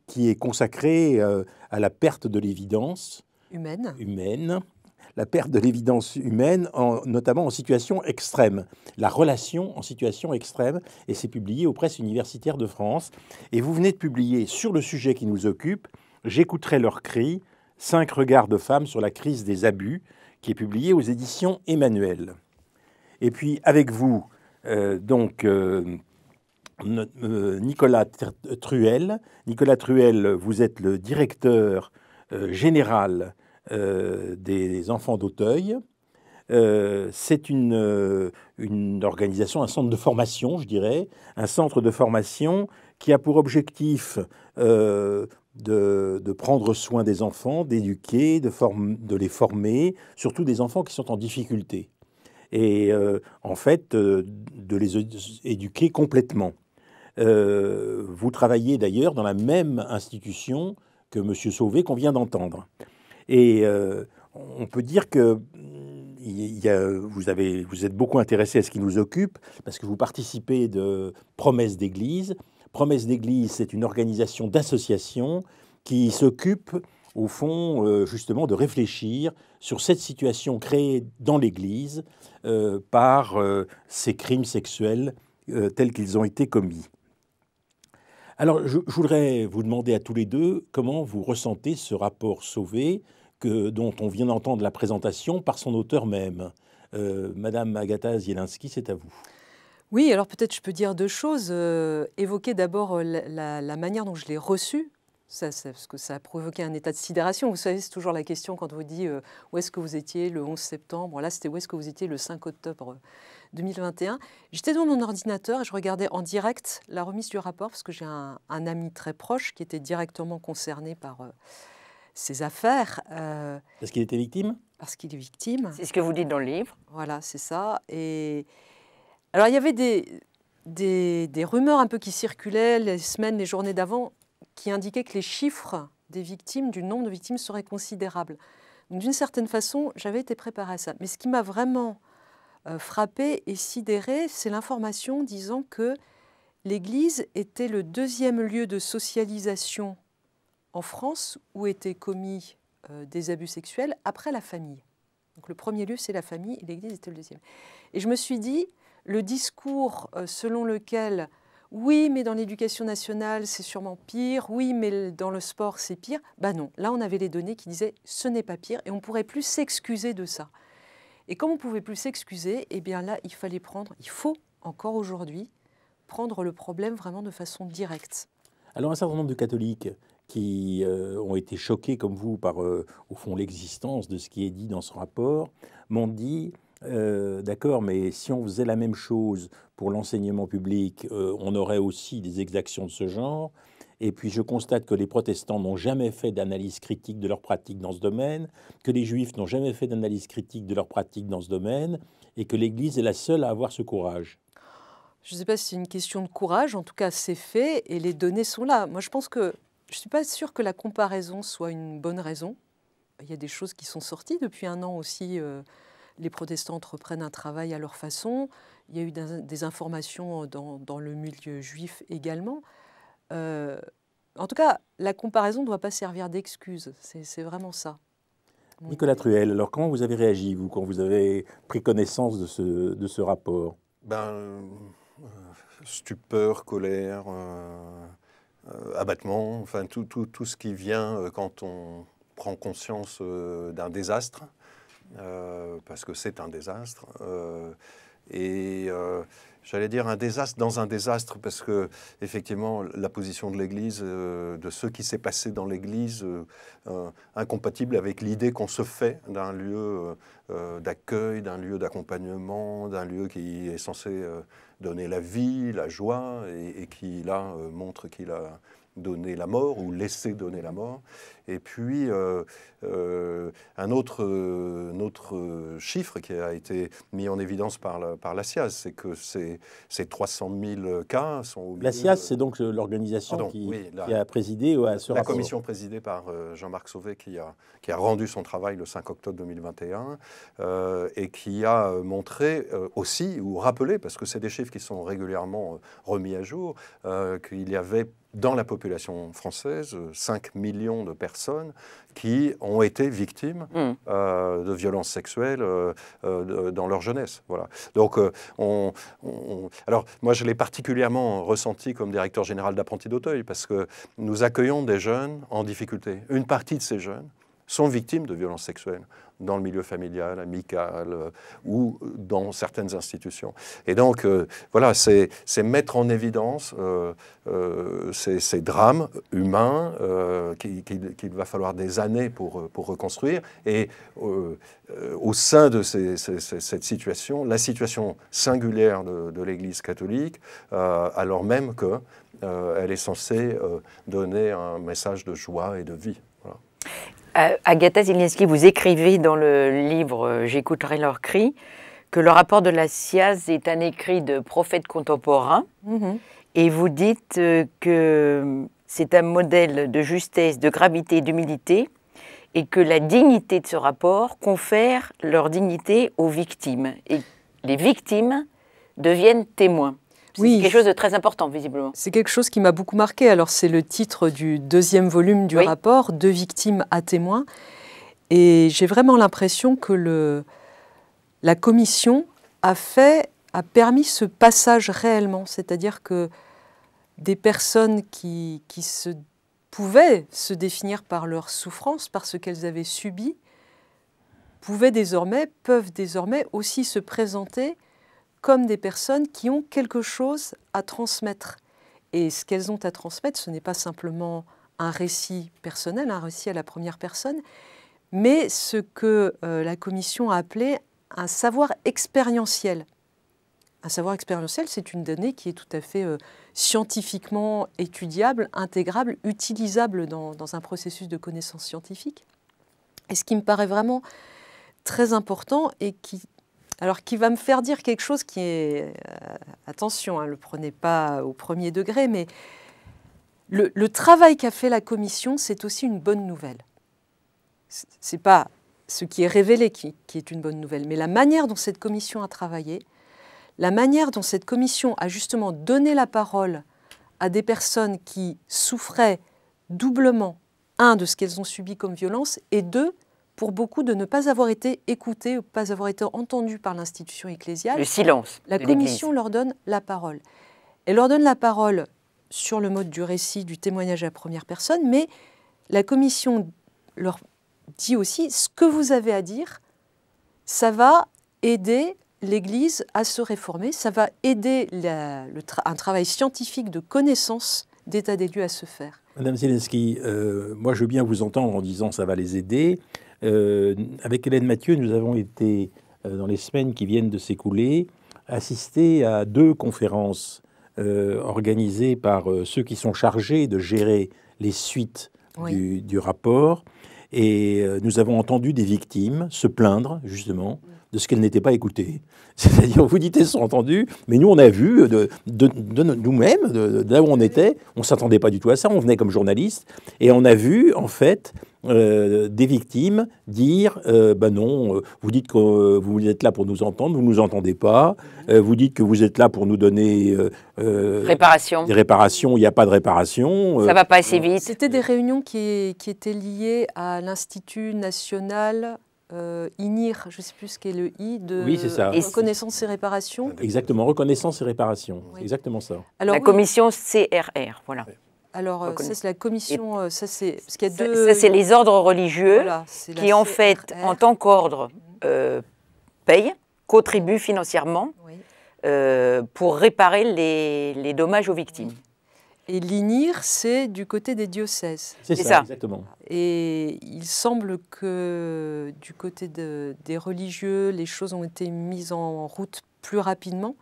qui est consacré à la perte de l'évidence humaine, humaine la perte de l'évidence humaine, notamment en situation extrême. La relation en situation extrême, et c'est publié aux presses universitaires de France. Et vous venez de publier sur le sujet qui nous occupe, J'écouterai leurs cris, cinq regards de femmes sur la crise des abus, qui est publié aux éditions Emmanuel. Et puis avec vous, euh, donc. Euh, euh, Nicolas Truel. Nicolas Truel, vous êtes le directeur général euh, des enfants d'Auteuil. Euh, c'est euh, une, organisation, un centre de formation, je dirais, un centre de formation qui a pour objectif de, prendre soin des enfants, d'éduquer, de, les former, surtout des enfants qui sont en difficulté, et en fait de les éduquer complètement. vous travaillez d'ailleurs dans la même institution que M. Sauvé qu'on vient d'entendre. Et euh, on peut dire que mm, vous, êtes beaucoup intéressé à ce qui nous occupe, parce que vous participez de Promesse d'Église. Promesse d'Église, c'est une organisation d'associations qui s'occupe, au fond, euh, justement, de réfléchir sur cette situation créée dans l'Église euh, par ces crimes sexuels tels qu'ils ont été commis. Alors, je, voudrais vous demander à tous les deux comment vous ressentez ce rapport Sauvé que, dont on vient d'entendre la présentation par son auteur même. Euh, Madame Agatha Zielinski, c'est à vous. Oui, alors peut-être je peux dire deux choses. Euh, évoquer d'abord euh, la, manière dont je l'ai reçu. Ça, parce que ça a provoqué un état de sidération. Vous savez, c'est toujours la question quand on vous dit où est-ce que vous étiez le 11 septembre. Là, c'était où est-ce que vous étiez le 5 octobre 2021. J'étais devant mon ordinateur et je regardais en direct la remise du rapport parce que j'ai un, ami très proche qui était directement concerné par ces euh, affaires. Euh, parce qu'il était victime Parce qu'il est victime. C'est ce que vous dites dans le livre. Voilà, c'est ça. Et alors il y avait des, rumeurs un peu qui circulaient les semaines, les journées d'avant, qui indiquaient que les chiffres des victimes, du nombre de victimes seraient considérables. D'une certaine façon, j'avais été préparée à ça. Mais ce qui m'a vraiment euh, frappé et sidéré, c'est l'information disant que l'Église était le deuxième lieu de socialisation en France où étaient commis euh, des abus sexuels après la famille. Donc le premier lieu, c'est la famille, et l'Église était le deuxième. Et je me suis dit, le discours euh, selon lequel, oui, mais dans l'éducation nationale, c'est sûrement pire, oui, mais dans le sport, c'est pire, ben non, là, on avait les données qui disaient, ce n'est pas pire, et on pourrait plus s'excuser de ça. Et comme on ne pouvait plus s'excuser, eh bien là, il fallait prendre, il faut encore aujourd'hui, prendre le problème vraiment de façon directe. Alors un certain nombre de catholiques qui euh, ont été choqués comme vous par, euh, au fond, l'existence de ce qui est dit dans ce rapport, m'ont dit, euh, d'accord, mais si on faisait la même chose pour l'enseignement public, on aurait aussi des exactions de ce genre. Et puis je constate que les protestants n'ont jamais fait d'analyse critique de leur pratique dans ce domaine, que les juifs n'ont jamais fait d'analyse critique de leur pratique dans ce domaine, et que l'Église est la seule à avoir ce courage. Je ne sais pas si c'est une question de courage, en tout cas c'est fait et les données sont là. Moi je pense que je ne suis pas sûre que la comparaison soit une bonne raison. Il y a des choses qui sont sorties depuis un an aussi. Euh, les protestants entreprennent un travail à leur façon. Il y a eu des informations dans le milieu juif également. Euh, en tout cas, la comparaison ne doit pas servir d'excuse. C'est vraiment ça. Nicolas Truel, alors comment vous avez réagi, vous, quand vous avez pris connaissance de ce, rapport ben, euh, Stupeur, colère, euh, abattement, enfin tout, tout, tout, ce qui vient quand on prend conscience d'un désastre, parce que c'est un désastre. et j'allais dire un désastre dans un désastre, parce que effectivement la position de l'Église, euh, de ce qui s'est passé dans l'Église, euh, euh, incompatible avec l'idée qu'on se fait d'un lieu d'accueil, d'un lieu d'accompagnement, d'un lieu qui est censé donner la vie, la joie, et, et qui là montre qu'il a donné la mort ou laissé donner la mort. Et puis, euh, euh, un autre, euh, autre, chiffre qui a été mis en évidence par, la, par la c'est que ces, 300 000 cas sont... Au la CIAS, c'est donc l'organisation qui, a présidé La commission présidée par Jean-Marc Sauvé qui a, qui a rendu son travail le 5 octobre 2021 et qui a montré aussi, ou rappelé, parce que c'est des chiffres qui sont régulièrement remis à jour, qu'il y avait dans la population française 5 millions de personnes personnes qui ont été victimes hmm. euh, de violences sexuelles euh, euh, dans leur jeunesse. Voilà. Donc, on, alors moi, je l'ai particulièrement ressenti comme directeur général d'apprenti d'Auteuil parce que nous accueillons des jeunes en difficulté. Une partie de ces jeunes sont victimes de violences sexuelles dans le milieu familial, amical euh, ou dans certaines institutions. Et donc, euh, voilà, c'est mettre en évidence euh, ces, drames humains qu'il va falloir des années pour, reconstruire. Et au sein de cette situation, la situation singulière de, de l'Église catholique, alors même qu'elle est censée donner un message de joie et de vie. Voilà. Euh, Agatha Zielinski, vous écrivez dans le livre euh, J'écouterai leurs cris que le rapport de la SIAZ est un écrit de prophète contemporain. Mhm. Et vous dites euh, que c'est un modèle de justesse, de gravité et d'humilité, et que la dignité de ce rapport confère leur dignité aux victimes. Et les victimes deviennent témoins. Oui. C'est quelque chose de très important, visiblement. C'est quelque chose qui m'a beaucoup marqué. Alors, c'est le titre du deuxième volume du rapport, Deux victimes à témoins. Et j'ai vraiment l'impression que la commission a fait, a permis ce passage réellement. C'est-à-dire que des personnes qui, se, pouvaient se définir par leur souffrance, par ce qu'elles avaient subi, pouvaient désormais, peuvent désormais aussi se présenter comme des personnes qui ont quelque chose à transmettre. Et ce qu'elles ont à transmettre, ce n'est pas simplement un récit personnel, un récit à la première personne, mais ce que euh, la Commission a appelé un savoir expérientiel. Un savoir expérientiel, c'est une donnée qui est tout à fait euh, scientifiquement étudiable, intégrable, utilisable dans, un processus de connaissance scientifique. Et ce qui me paraît vraiment très important et qui alors qui va me faire dire quelque chose qui est... Euh, attention, ne hein, le prenez pas au premier degré, mais le, travail qu'a fait la Commission, c'est aussi une bonne nouvelle. C'est pas ce qui est révélé qui, qui, est une bonne nouvelle, mais la manière dont cette Commission a travaillé, la manière dont cette Commission a justement donné la parole à des personnes qui souffraient doublement, un, de ce qu'elles ont subi comme violence, et deux, pour beaucoup de ne pas avoir été écoutés ou pas avoir été entendus par l'institution ecclésiale. Le silence. La commission leur donne la parole. Elle leur donne la parole sur le mode du récit, du témoignage à première personne, mais la commission leur dit aussi ce que vous avez à dire, ça va aider l'Église à se réformer, ça va aider le un travail scientifique de connaissance d'état des lieux à se faire. Madame Zielinski, euh, moi je veux bien vous entendre en disant ça va les aider. Euh, avec Hélène Mathieu, nous avons été, euh, dans les semaines qui viennent de s'écouler, assister à deux conférences euh, organisées par ceux qui sont chargés de gérer les suites du, rapport. Et nous avons entendu des victimes se plaindre, justement, de ce qu'elle n'était pas écoutée. [LAUGHS] C'est-à-dire, vous dites elles sont entendues, mais nous, on a vu euh, de, nous-mêmes, là où on était, on ne s'attendait pas du tout à ça, on venait comme journaliste, et on a vu, en fait, euh, des victimes dire euh, ben non, euh, vous dites que vous êtes là pour nous entendre, vous ne nous entendez pas, mhm. vous dites que vous êtes là pour nous donner réparation. des réparations, il n'y a pas de réparation. Ça ne va pas assez vite. C'était des réunions qui étaient liées à l'Institut national euh, INIR, je ne sais plus ce qu'est le I, de reconnaissance et réparation. Exactement, reconnaissance et réparation. Exactement ça. la commission CRR, voilà. Alors, euh, ça, c'est la commission. Euh, ça, c'est. c'est les ordres religieux qui, en fait, en tant qu'ordre, paye, payent, contribuent financièrement pour réparer les dommages aux victimes. Et l'INIR, c'est du côté des diocèses. C'est ça, exactement. Et il semble que du côté des religieux, les choses ont été mises en route plus rapidement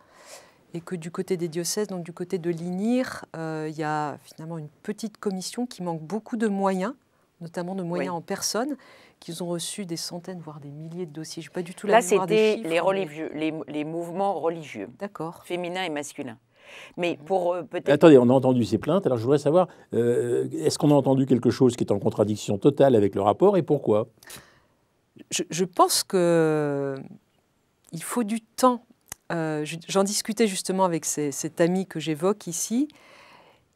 et que du côté des diocèses, donc du côté de l'INIR, euh, il y a finalement une petite commission qui manque beaucoup de moyens, notamment de moyens en personne, qu'ils ont reçu des centaines, voire des milliers de dossiers. Je n'ai pas du tout la Là, Là, c'était les, mouvements religieux. D'accord. Féminins et masculins. Mais mhm. pour euh, peut-être. Attendez, on a entendu ces plaintes. Alors je voudrais savoir, euh, est-ce qu'on a entendu quelque chose qui est en contradiction totale avec le rapport et pourquoi je, pense que il faut du temps. Euh, j'en discutais justement avec cet ami que j'évoque ici.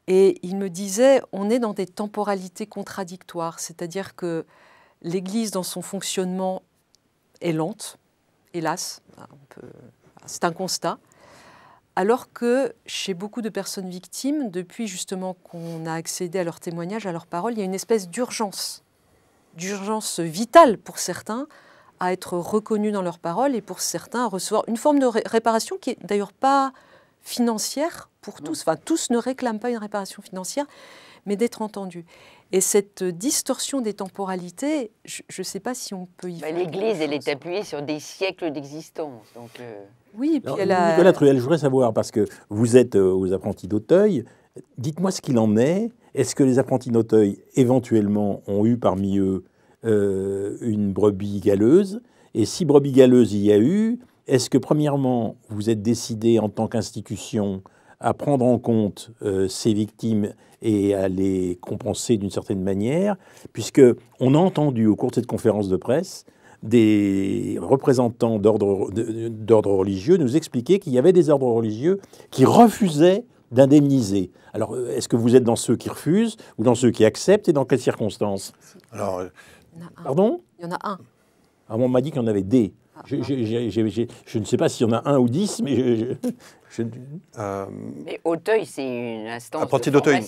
Et il me disait, on est dans des temporalités contradictoires, c'est-à-dire que l'Église, dans son fonctionnement, est lente, hélas, c'est un constat alors que chez beaucoup de personnes victimes, depuis justement qu'on a accédé à leurs témoignages, à leurs paroles, il y a une espèce d'urgence, d'urgence vitale pour certains à être reconnus dans leurs paroles et pour certains à recevoir une forme de réparation qui n'est d'ailleurs pas financière pour tous, enfin tous ne réclament pas une réparation financière, mais d'être entendus. Et cette distorsion des temporalités, je ne sais pas si on peut y bah, faire. L'Église, elle est appuyée sur des siècles d'existence. Donc, euh. Oui, puis elle a... Nicolas Truel, je voudrais savoir, parce que vous êtes euh, aux apprentis d'Auteuil, dites-moi ce qu'il en est. Est-ce que les apprentis d'Auteuil, éventuellement, ont eu parmi eux euh, une brebis galeuse Et si brebis galeuse il y a eu, est-ce que, premièrement, vous êtes décidé en tant qu'institution à prendre en compte euh, ces victimes et à les compenser d'une certaine manière, puisque on a entendu au cours de cette conférence de presse des représentants d'ordre religieux nous expliquer qu'il y avait des ordres religieux qui refusaient d'indemniser. Alors, est-ce que vous êtes dans ceux qui refusent ou dans ceux qui acceptent et dans quelles circonstances Alors, pardon Il y en a un. Ah, on m'a dit qu'il y en avait des. Ah, je, ah. je, ne sais pas s'il y en a un ou dix, mais euh, mais Auteuil, c'est une instance. Apprenti d'Auteuil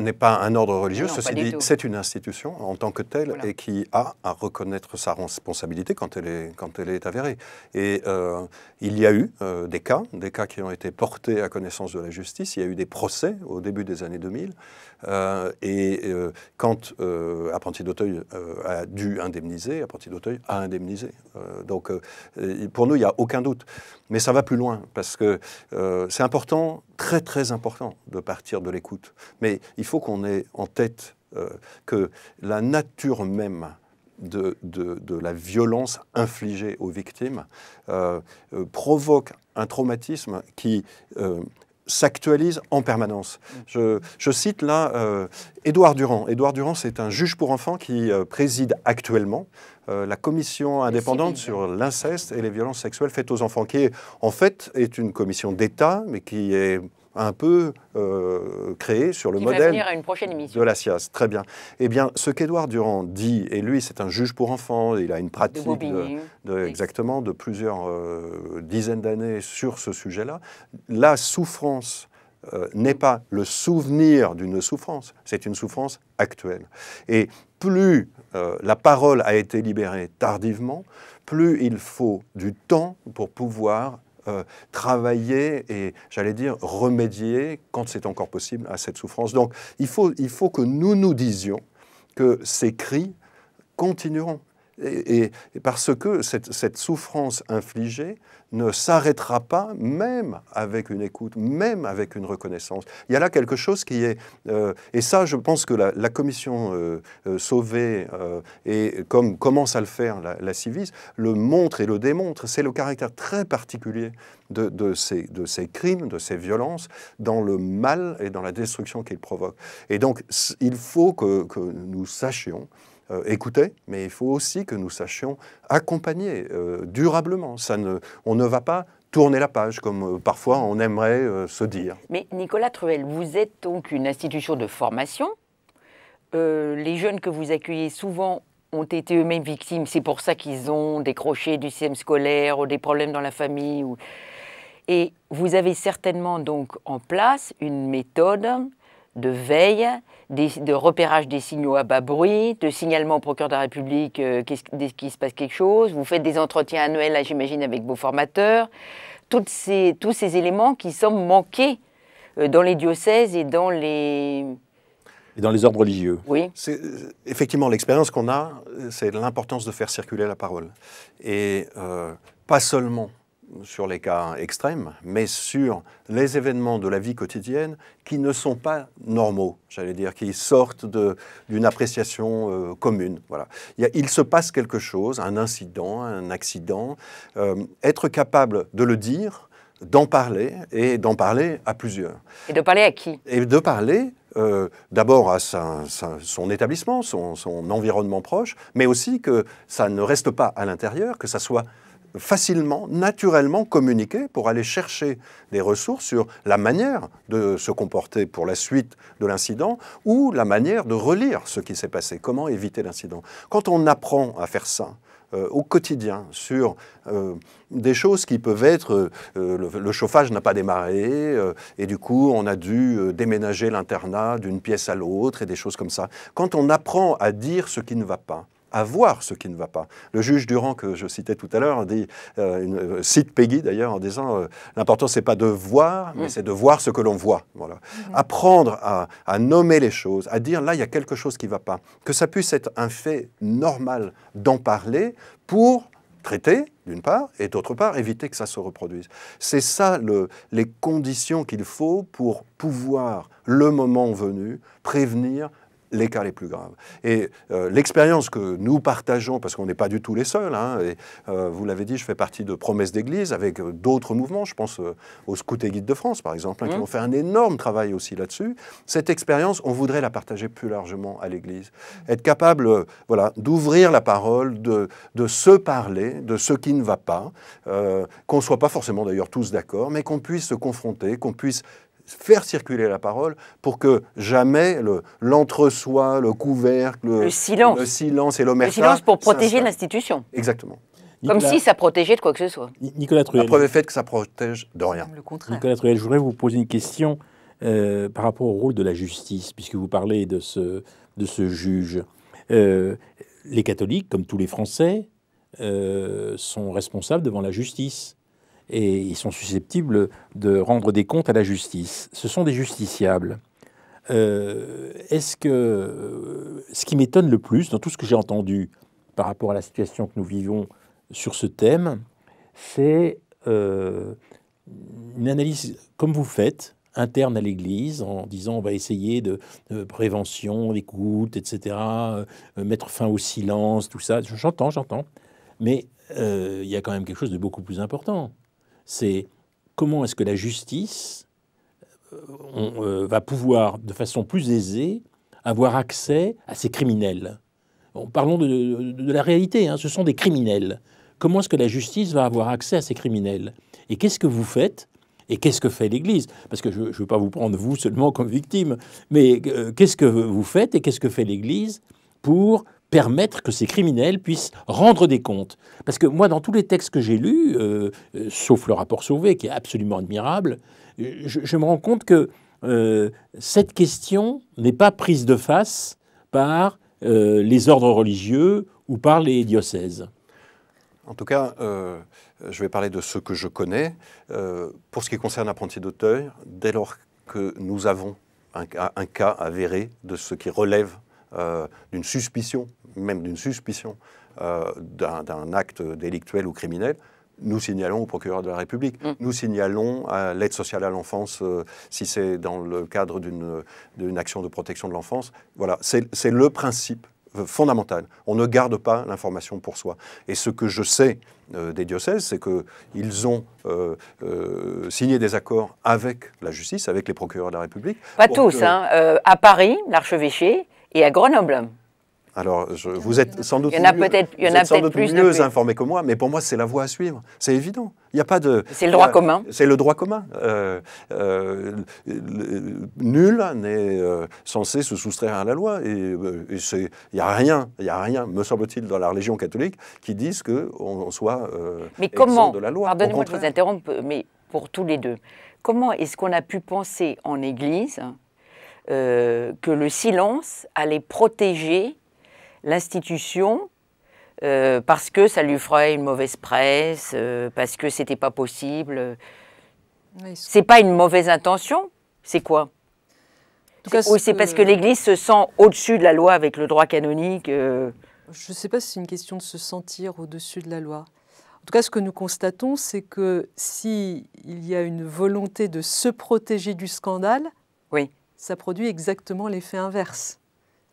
n'est pas, un ordre religieux, ceci dit, c'est une institution en tant que telle et qui a à reconnaître sa responsabilité quand elle est, quand elle est avérée. Et euh, il y a eu euh, des cas, des cas qui ont été portés à connaissance de la justice. Il y a eu des procès au début des années 2000. Euh, et quand Apprenti d'Auteuil a dû indemniser, Apprenti d'Auteuil a indemnisé. donc pour nous, il n'y a aucun doute. Mais ça va plus loin parce que euh, c'est important, très très important, de partir de l'écoute. Mais il faut qu'on ait en tête euh, que la nature même de, la violence infligée aux victimes euh, provoque un traumatisme qui s'actualise en permanence. Mm. Je, je cite là Édouard Durand. Édouard Durand, c'est un juge pour enfants qui préside actuellement euh, la commission indépendante sur l'inceste et les violences sexuelles faites aux enfants, qui est, en fait est une commission d'État, mais qui est un peu euh, créée sur le modèle de la Cias. Très bien. Eh bien, ce qu'Edouard Durand dit, et lui, c'est un juge pour enfants, il a une pratique de, exactement de plusieurs euh, dizaines d'années sur ce sujet-là. La souffrance n'est pas le souvenir d'une souffrance, c'est une souffrance actuelle. Et plus euh, la parole a été libérée tardivement, plus il faut du temps pour pouvoir euh, travailler et, j'allais dire, remédier, quand c'est encore possible, à cette souffrance. Donc, il faut que nous nous disions que ces cris continueront et, parce que cette, souffrance infligée ne s'arrêtera pas, même avec une écoute, même avec une reconnaissance. Il y a là quelque chose qui est... Euh, et ça, je pense que la, commission euh, euh, sauvée et comme commence à le faire la, la le montre et le démontre. C'est le caractère très particulier de, ces, crimes, de ces violences, dans le mal et dans la destruction qu'ils provoquent. Et donc, il faut que nous sachions Écoutez, euh, écouter, mais il faut aussi que nous sachions accompagner euh, durablement. on ne va pas tourner la page, comme euh, parfois on aimerait se dire. Mais Nicolas Truel, vous êtes donc une institution de formation. les jeunes que vous accueillez souvent ont été eux-mêmes victimes. C'est pour ça qu'ils ont décroché du système scolaire ou des problèmes dans la famille. Et vous avez certainement donc en place une méthode de veille de repérage des signaux à bas bruit, de signalement au procureur de la République euh, qu'est-ce qu'il se passe quelque chose. Vous faites des entretiens annuels, j'imagine, avec vos formateurs. tous ces éléments qui semblent manqués euh, dans les diocèses et dans les... Et dans les ordres religieux. Oui. Euh, effectivement, l'expérience qu'on a, c'est l'importance de faire circuler la parole. Et pas seulement sur les cas extrêmes, mais sur les événements de la vie quotidienne qui ne sont pas normaux, j'allais dire, qui sortent d'une appréciation euh, commune. Voilà. Il, se passe quelque chose, un incident, un accident. Euh, être capable de le dire, d'en parler, et d'en parler à plusieurs. Et de parler à qui Et de parler euh, d'abord à son établissement, son environnement proche, mais aussi que ça ne reste pas à l'intérieur, que ça soit facilement, naturellement communiquer pour aller chercher des ressources sur la manière de se comporter pour la suite de l'incident ou la manière de relire ce qui s'est passé, comment éviter l'incident. Quand on apprend à faire ça, euh, au quotidien sur euh, des choses qui peuvent être euh, le, chauffage n'a pas démarré et du coup on a dû déménager l'internat d'une pièce à l'autre et des choses comme ça. Quand on apprend à dire ce qui ne va pas, à voir ce qui ne va pas. Le juge Durand que je citais tout à l'heure dit, euh, euh, cite Peggy d'ailleurs en disant L'important, euh, l'important c'est pas de voir, mais c'est de voir ce que l'on voit. Voilà. Mhm. Apprendre à, nommer les choses, à dire là il y a quelque chose qui ne va pas, que ça puisse être un fait normal d'en parler pour traiter d'une part, et d'autre part, éviter que ça se reproduise. C'est ça le, les conditions qu'il faut pour pouvoir, le moment venu, prévenir les cas les plus graves. Et euh, l'expérience que nous partageons, parce qu'on n'est pas du tout les seuls, hein, et, euh, vous l'avez dit, je fais partie de Promesses d'Église avec euh, d'autres mouvements, je pense au aux Scouts de France par exemple, hein, qui mmh. ont fait un énorme travail aussi là-dessus. Cette expérience, on voudrait la partager plus largement à l'Église. Être capable voilà, d'ouvrir la parole, de, de, se parler, de ce qui ne va pas, qu'on ne soit pas forcément d'ailleurs tous d'accord, mais qu'on puisse se confronter, qu'on puisse faire circuler la parole pour que jamais l'entre-soi, le, couvercle, le, silence, le silence et l'omerta. Le silence pour protéger l'institution. Exactement. Comme si ça protégeait de quoi que ce soit. Nicolas Truel. La preuve est faite que ça protège de rien. Nicolas Truel, je voudrais vous poser une question euh, par rapport au rôle de la justice, puisque vous parlez de ce, de ce juge. Euh, les catholiques, comme tous les Français, euh, sont responsables devant la justice et ils sont susceptibles de rendre des comptes à la justice. Ce sont des justiciables. Euh, ce que ce qui m'étonne le plus dans tout ce que j'ai entendu par rapport à la situation que nous vivons sur ce thème, c'est euh, une analyse comme vous faites, interne à l'Église, en disant on va essayer de, prévention, d'écoute, etc., euh, mettre fin au silence, tout ça. J'entends, j'entends. Mais il y a quand même quelque chose de beaucoup plus important c'est comment est-ce que la justice euh, euh, va pouvoir, de façon plus aisée, avoir accès à ces criminels. parlons de, la réalité, hein, ce sont des criminels. Comment est-ce que la justice va avoir accès à ces criminels Et qu'est-ce que vous faites et qu'est-ce que fait l'Église Parce que je ne veux pas vous prendre vous seulement comme victime, mais euh, qu'est-ce que vous faites et qu'est-ce que fait l'Église pour permettre que ces criminels puissent rendre des comptes. Parce que moi, dans tous les textes que j'ai lus, euh, euh, sauf le rapport Sauvé, qui est absolument admirable, euh, je, me rends compte que cette question n'est pas prise de face par les ordres religieux ou par les diocèses. En tout cas, je vais parler de ce que je connais. pour ce qui concerne l'apprenti d'auteur, dès lors que nous avons un, cas avéré de ce qui relève d'une suspicion même d'une suspicion euh, d'un acte délictuel ou criminel, nous signalons au procureur de la République, mm. nous signalons à l'aide sociale à l'enfance euh, si c'est dans le cadre d'une action de protection de l'enfance. Voilà, c'est le principe fondamental. On ne garde pas l'information pour soi. Et ce que je sais euh, des diocèses, c'est qu'ils ont signé des accords avec la justice, avec les procureurs de la République. Pas tous, hein, à Paris, l'archevêché, et à Grenoble. Alors, je, vous êtes sans doute, y mieux, plus informé que moi, mais pour moi, c'est la voie à suivre. C'est évident. Il n'y a pas de. C'est le droit commun. C'est le droit commun. Euh, euh, nul n'est euh, censé se soustraire à la loi. Et il n'y a rien, il y a rien, me semble-t-il, dans la religion catholique qui dise que on, soit. Euh, mais comment de la loi. Pardonnez-moi de vous interrompre, mais pour tous les deux, comment est-ce qu'on a pu penser en Église que le silence allait protéger l'institution euh, parce que ça lui ferait une mauvaise presse, euh, parce que c'était pas possible. c'est pas une mauvaise intention, c'est quoi Ou c'est parce que l'Église se sent au-dessus de la loi avec le droit canonique euh? Je ne sais pas si c'est une question de se sentir au-dessus de la loi. En tout cas, ce que nous constatons, c'est que s'il il y a une volonté de se protéger du scandale, oui. ça produit exactement l'effet inverse.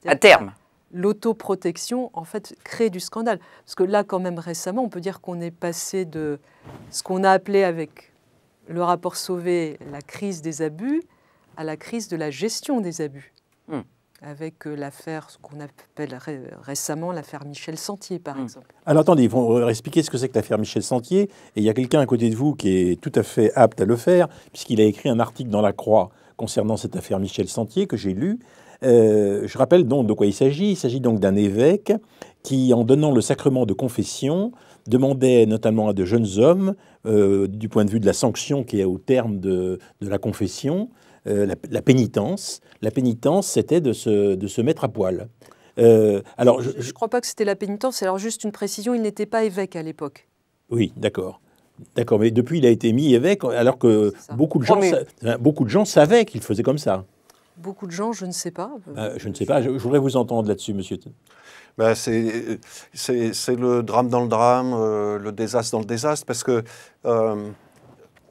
À terme l'autoprotection, en fait, crée du scandale. Parce que là, quand même récemment, on peut dire qu'on est passé de ce qu'on a appelé avec le rapport Sauvé la crise des abus à la crise de la gestion des abus. Hmm. Avec euh, l'affaire, ce qu'on appelle récemment l'affaire Michel Sentier, par hmm. exemple. Alors attendez, ils vont euh, expliquer ce que c'est que l'affaire Michel Sentier. Et il y a quelqu'un à côté de vous qui est tout à fait apte à le faire, puisqu'il a écrit un article dans La Croix concernant cette affaire Michel Sentier que j'ai lu. Euh, je rappelle donc de quoi il s'agit. Il s'agit donc d'un évêque qui, en donnant le sacrement de confession, demandait notamment à de jeunes hommes, euh, du point de vue de la sanction qui est au terme de, la confession, euh, la, pénitence. La pénitence, c'était de se, mettre à poil. alors, je ne crois pas que c'était la pénitence. Alors, juste une précision, il n'était pas évêque à l'époque. Oui, d'accord. D'accord, mais depuis, il a été mis évêque, alors que beaucoup de, gens, beaucoup de gens savaient qu'il faisait comme ça beaucoup de gens, je ne sais pas. Euh, je ne sais pas, je, voudrais vous entendre là-dessus, monsieur. Ben, c'est le drame dans le drame, euh, le désastre dans le désastre, parce que euh,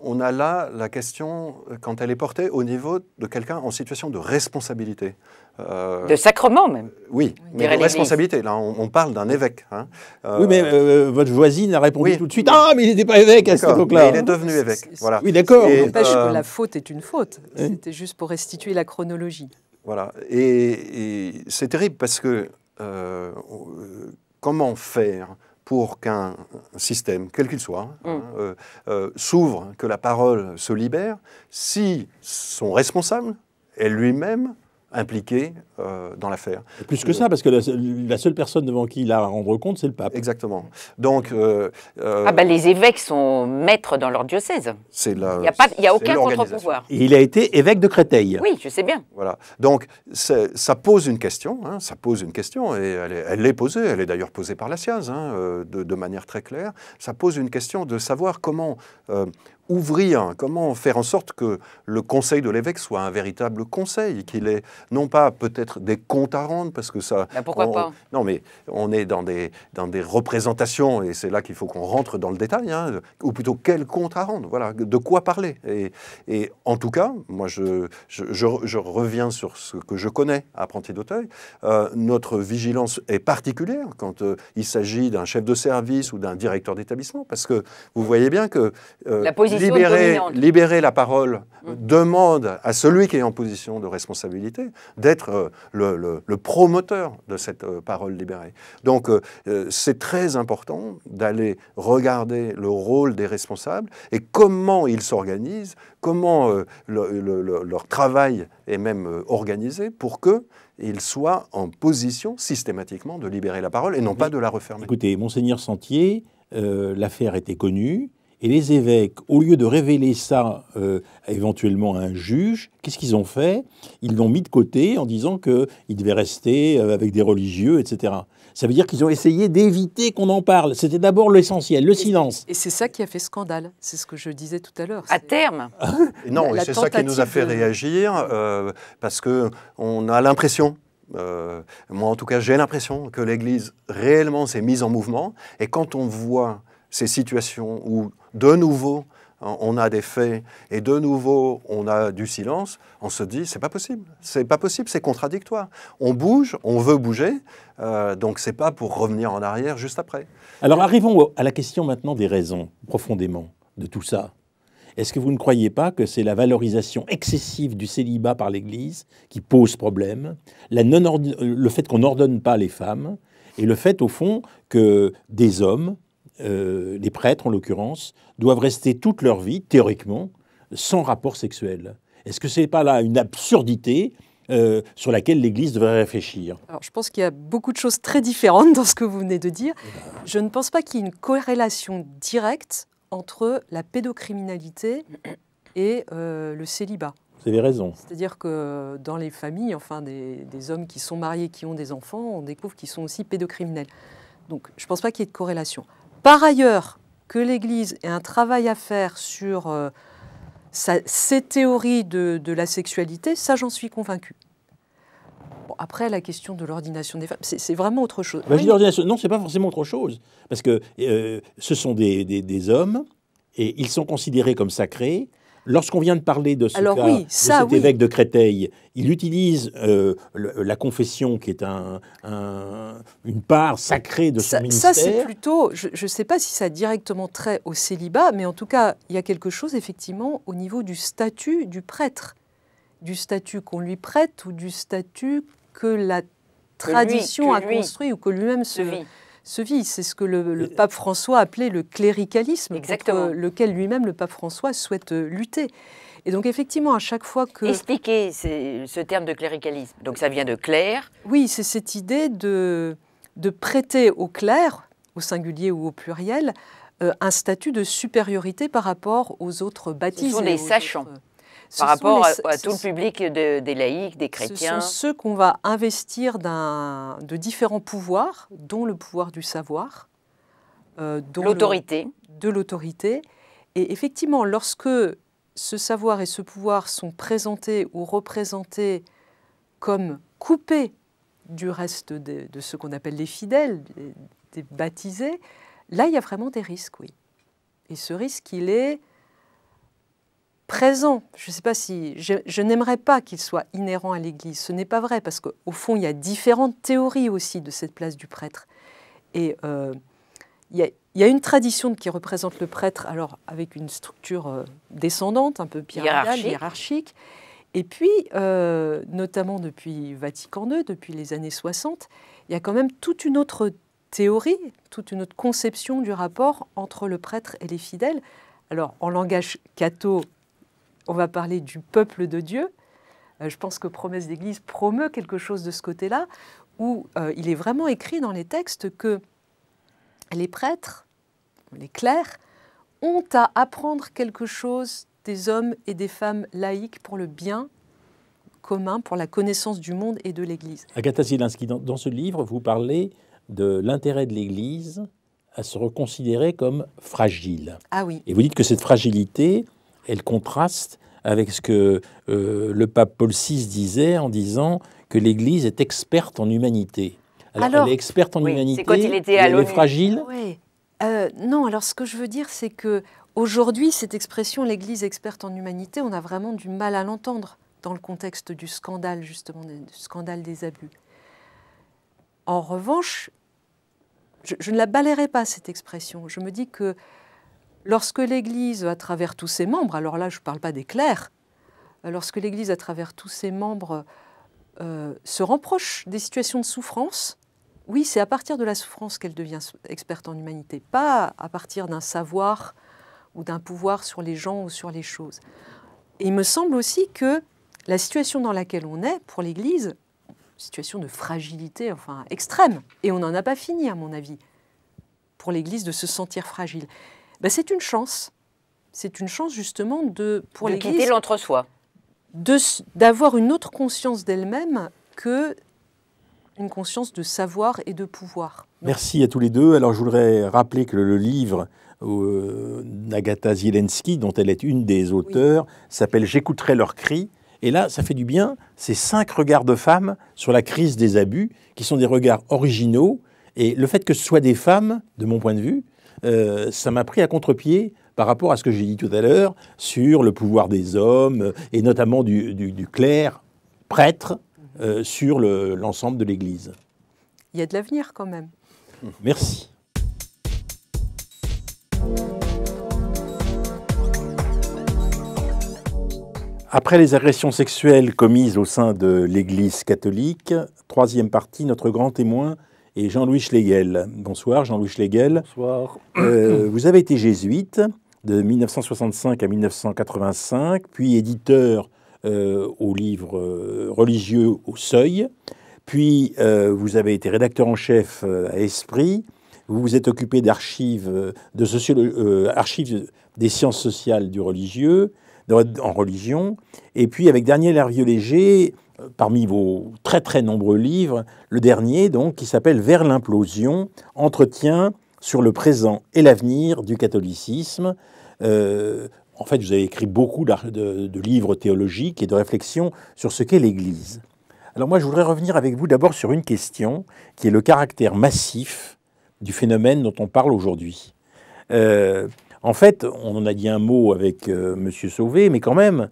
on a là la question, quand elle est portée au niveau de quelqu'un en situation de responsabilité. Euh, de sacrement même. Oui, mais de responsabilité. Là, on, parle d'un évêque. Hein. oui, mais euh, euh, votre voisine a répondu tout de suite Ah, mais il n'était pas évêque à cette époque-là. Il est devenu évêque. Oui, d'accord. que la faute est une faute. C'était juste pour restituer la chronologie. Voilà. Et, c'est terrible parce que comment faire pour qu'un système, quel qu'il soit, hein, mm. s'ouvre, que la parole se libère, si son responsable est lui-même impliqué euh, dans l'affaire. Plus que ça, parce que la, seule personne devant qui il a à rendre compte, c'est le pape. Exactement. Donc, euh, euh, ah ben, les évêques sont maîtres dans leur diocèse. C'est Il n'y a, aucun contre-pouvoir. Il a été évêque de Créteil. Oui, je sais bien. Voilà. Donc, ça pose une question. Hein, ça pose une question, et elle est posée. Elle est d'ailleurs posée par la science, hein, de, manière très claire. Ça pose une question de savoir comment ouvrir, comment faire en sorte que le conseil de l'évêque soit un véritable conseil, qu'il ait non pas peut-être des comptes à rendre, parce que ça... Bah, pourquoi pas Non, mais on est dans des, dans des représentations, et c'est là qu'il faut qu'on rentre dans le détail, hein, ou plutôt quel compte à rendre, voilà, de quoi parler. Et, et en tout cas, moi je, je, reviens sur ce que je connais, apprenti d'Auteuil, euh, notre vigilance est particulière quand euh, il s'agit d'un chef de service ou d'un directeur d'établissement, parce que vous voyez bien que... Euh, La position libérer, la parole mm. demande à celui qui est en position de responsabilité d'être euh, le, promoteur de cette euh, parole libérée. Donc euh, c'est très important d'aller regarder le rôle des responsables et comment ils s'organisent, comment leur travail est même organisé pour que soient en position systématiquement de libérer la parole et non pas de la refermer. Écoutez, monseigneur Sentier, l'affaire était connue, et les évêques, au lieu de révéler ça euh, éventuellement à un juge, qu'est-ce qu'ils ont fait Ils l'ont mis de côté en disant qu'ils devait rester euh, avec des religieux, etc. Ça veut dire qu'ils ont essayé d'éviter qu'on en parle. C'était d'abord l'essentiel, le silence. Et c'est ça qui a fait scandale. C'est ce que je disais tout à l'heure. À terme. [LAUGHS] non, c'est ça qui nous a fait réagir euh, parce que on a l'impression. moi, en tout cas, j'ai l'impression que l'Église réellement s'est mise en mouvement. Et quand on voit ces situations où de nouveau, on a des faits et de nouveau on a du silence, on se dit c'est pas possible, c'est pas possible, c'est contradictoire. On bouge, on veut bouger, euh, donc c'est pas pour revenir en arrière juste après. Alors arrivons à la question maintenant des raisons profondément de tout ça. Est-ce que vous ne croyez pas que c'est la valorisation excessive du célibat par l'Église qui pose problème, le fait qu'on n'ordonne pas les femmes et le fait au fond que des hommes euh, les prêtres en l'occurrence, doivent rester toute leur vie, théoriquement, sans rapport sexuel. Est-ce que ce n'est pas là une absurdité euh, sur laquelle l'Église devrait réfléchir Je pense qu'il y a beaucoup de choses très différentes dans ce que vous venez de dire. Je ne pense pas qu'il y ait une corrélation directe entre la pédocriminalité et euh, le célibat. Vous avez raison. C'est-à-dire que dans les familles, enfin, des, hommes qui sont mariés, qui ont des enfants, on découvre qu'ils sont aussi pédocriminels. Donc, je ne pense pas qu'il y ait de corrélation. Par ailleurs, que l'Église ait un travail à faire sur ces euh, ses théories de, la sexualité, ça j'en suis convaincue. après, la question de l'ordination des femmes, c'est vraiment autre chose. Bah, Non, c'est pas forcément autre chose. Parce que euh, ce sont des hommes et ils sont considérés comme sacrés Lorsqu'on vient de parler de ce cas, cet évêque de Créteil, il utilise euh, la confession qui est un, une part sacrée de son ministère. Ça, c'est plutôt, je ne sais pas si ça a directement trait au célibat, mais en tout cas, il y a quelque chose effectivement au niveau du statut du prêtre, du statut qu'on lui prête ou du statut que la tradition a construit ou que lui-même se, se vit. C'est ce que le, euh, pape François appelait le cléricalisme, contre lequel lui-même le pape François souhaite euh, lutter. Et donc effectivement, à chaque fois que... Expliquez ce terme de cléricalisme. Donc ça vient de clerc. Oui, c'est cette idée de, de prêter au clercs, au singulier ou au pluriel, euh, un statut de supériorité par rapport aux autres baptisés. Ce sont des sachants par rapport à, tout le public des laïcs, des chrétiens. Ce sont ceux qu'on va investir de différents pouvoirs, dont le pouvoir du savoir, euh, l'autorité, de l'autorité. Et effectivement, lorsque ce savoir et ce pouvoir sont présentés ou représentés comme coupés du reste de, ce qu'on appelle les fidèles, des, des baptisés, là, il y a vraiment des risques, oui. Et ce risque, il est présent. Je ne sais pas si je, n'aimerais pas qu'il soit inhérent à l'Église. Ce n'est pas vrai parce qu'au fond, il y a différentes théories aussi de cette place du prêtre. Et euh, il, y a, une tradition qui représente le prêtre, alors avec une structure euh, descendante, un peu pyramidale, hiérarchique. Et puis, euh, notamment depuis Vatican II, depuis les années 60, il y a quand même toute une autre théorie, toute une autre conception du rapport entre le prêtre et les fidèles. Alors, en langage catho, on va parler du peuple de Dieu. Euh, je pense que Promesse d'Église promeut quelque chose de ce côté-là, où euh, il est vraiment écrit dans les textes que les prêtres, les clercs, ont à apprendre quelque chose des hommes et des femmes laïques pour le bien commun, pour la connaissance du monde et de l'Église. Agatha Zielinski, dans, dans, ce livre, vous parlez de l'intérêt de l'Église à se reconsidérer comme fragile. Ah oui. Et vous dites que cette fragilité, elle contraste avec ce que euh, le pape Paul VI disait en disant que l'Église est experte en humanité. elle est experte en humanité, quand elle est fragile. Euh, non, alors ce que je veux dire, c'est que aujourd'hui, cette expression l'Église experte en humanité, on a vraiment du mal à l'entendre dans le contexte du scandale, justement, du scandale des abus. En revanche, je, je ne la balayerai pas, cette expression. Je me dis que Lorsque l'Église, à travers tous ses membres, alors là je ne parle pas des clercs, lorsque l'Église, à travers tous ses membres, euh, se rapproche des situations de souffrance, oui, c'est à partir de la souffrance qu'elle devient experte en humanité, pas à partir d'un savoir ou d'un pouvoir sur les gens ou sur les choses. il me semble aussi que la situation dans laquelle on est, pour l'Église, situation de fragilité enfin extrême, et on n'en a pas fini, à mon avis, pour l'Église de se sentir fragile. Bah, c'est une chance. C'est une chance justement de, pour de quitter l'entre-soi. D'avoir une autre conscience d'elle-même que une conscience de savoir et de pouvoir. Merci à tous les deux. Alors je voudrais rappeler que le livre euh, d'Agatha Zielensky, dont elle est une des auteurs, s'appelle J'écouterai leurs cris. Et là, ça fait du bien, ces cinq regards de femmes sur la crise des abus, qui sont des regards originaux. Et le fait que ce soit des femmes, de mon point de vue, euh, ça m'a pris à contre-pied par rapport à ce que j'ai dit tout à l'heure sur le pouvoir des hommes euh, et notamment du, du, clerc prêtre euh, sur l'ensemble de l'Église. Il y a de l'avenir quand même. Merci. Après les agressions sexuelles commises au sein de l'Église catholique, troisième partie, notre grand témoin, et Jean-Louis Schlegel. Bonsoir Jean-Louis Schlegel. Bonsoir. Euh, vous avez été jésuite de 1965 à 1985, puis éditeur euh, au livre euh, religieux au Seuil, puis vous avez été rédacteur en chef à Esprit, vous vous êtes occupé d'archives des sciences sociales du religieux, en religion, et puis avec Daniel Hervieux-Léger, parmi vos très très nombreux livres, le dernier donc, qui s'appelle Vers l'implosion, entretien sur le présent et l'avenir du catholicisme. Euh, en fait, vous avez écrit beaucoup de, livres théologiques et de réflexions sur ce qu'est l'Église. Alors moi, je voudrais revenir avec vous d'abord sur une question qui est le caractère massif du phénomène dont on parle aujourd'hui. Euh, en fait, on en a dit un mot avec euh, Monsieur Sauvé, mais quand même,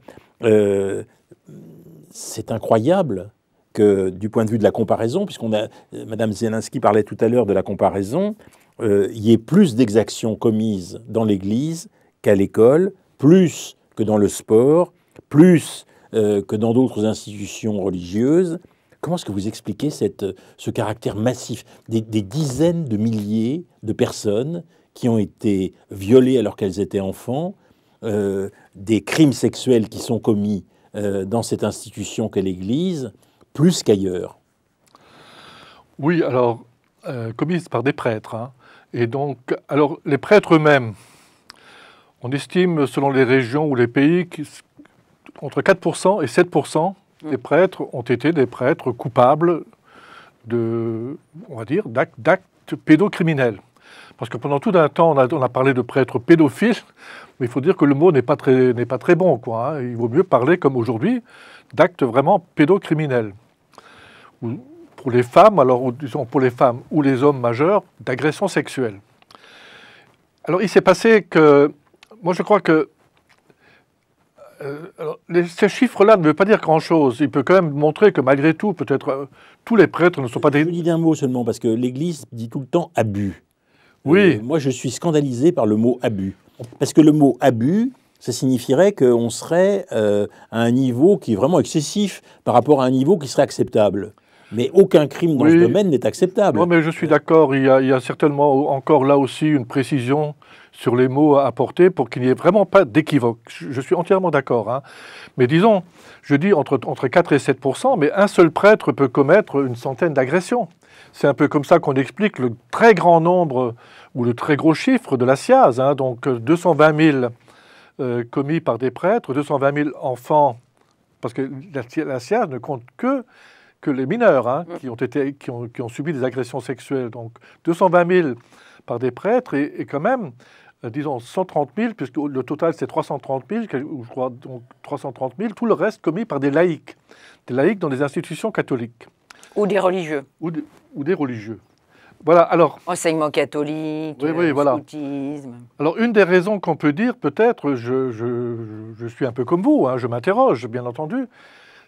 c'est incroyable que, du point de vue de la comparaison, puisqu'on a, euh, Madame Zelensky parlait tout à l'heure de la comparaison, euh, il y ait plus d'exactions commises dans l'Église qu'à l'école, plus que dans le sport, plus euh, que dans d'autres institutions religieuses. Comment est-ce que vous expliquez ce caractère massif des, dizaines de milliers de personnes qui ont été violées alors qu'elles étaient enfants, des crimes sexuels qui sont commis euh, dans cette institution qu'est l'Église, plus qu'ailleurs Oui, alors, euh, commise par des prêtres. Hein. Et donc, alors, les prêtres eux-mêmes, on estime, selon les régions ou les pays, entre 4% et 7% des mm. prêtres ont été des prêtres coupables de, on va dire, d'actes pédocriminels. Parce que pendant tout un temps, on a parlé de prêtres pédophiles, mais il faut dire que le mot n'est pas très, n'est pas très bon. Quoi, hein. Il vaut mieux parler, comme aujourd'hui, d'actes vraiment pédocriminels. Ou, pour les femmes, alors disons pour les femmes ou les hommes majeurs, d'agressions sexuelles. Alors il s'est passé que, moi je crois que euh, ces chiffres-là ne veulent pas dire grand-chose. Il peut quand même montrer que malgré tout, peut-être euh, tous les prêtres ne sont pas des. Je dis d'un mot seulement parce que l'Église dit tout le temps abus. Oui. Euh, moi, je suis scandalisé par le mot abus. Parce que le mot abus, ça signifierait qu'on serait euh, à un niveau qui est vraiment excessif par rapport à un niveau qui serait acceptable. Mais aucun crime dans ce domaine n'est acceptable. Non, mais je suis d'accord. Il, y a certainement encore là aussi une précision sur les mots à apporter pour qu'il n'y ait vraiment pas d'équivoque. Je, suis entièrement d'accord. Hein. Mais disons, je dis entre, entre 4 et 7 mais un seul prêtre peut commettre une centaine d'agressions. C'est un peu comme ça qu'on explique le très grand nombre ou le très gros chiffre de la SIAZ, hein, donc 220 euh, 000 euh, commis par des prêtres, 220 000 enfants, parce que la, la SIAZ ne compte que, que les mineurs hein, qui, ont été, qui, ont, subi des agressions sexuelles. Donc 220 000 par des prêtres et, quand même, euh, disons 130 000, puisque le total c'est 330 000, je crois donc 330 000, tout le reste commis par des laïcs, des laïcs dans des institutions catholiques. Ou des religieux. ou des religieux. Voilà, alors. Enseignement catholique, oui, euh, Alors, une des raisons qu'on peut dire, peut-être, je, suis un peu comme vous, hein, je m'interroge, bien entendu,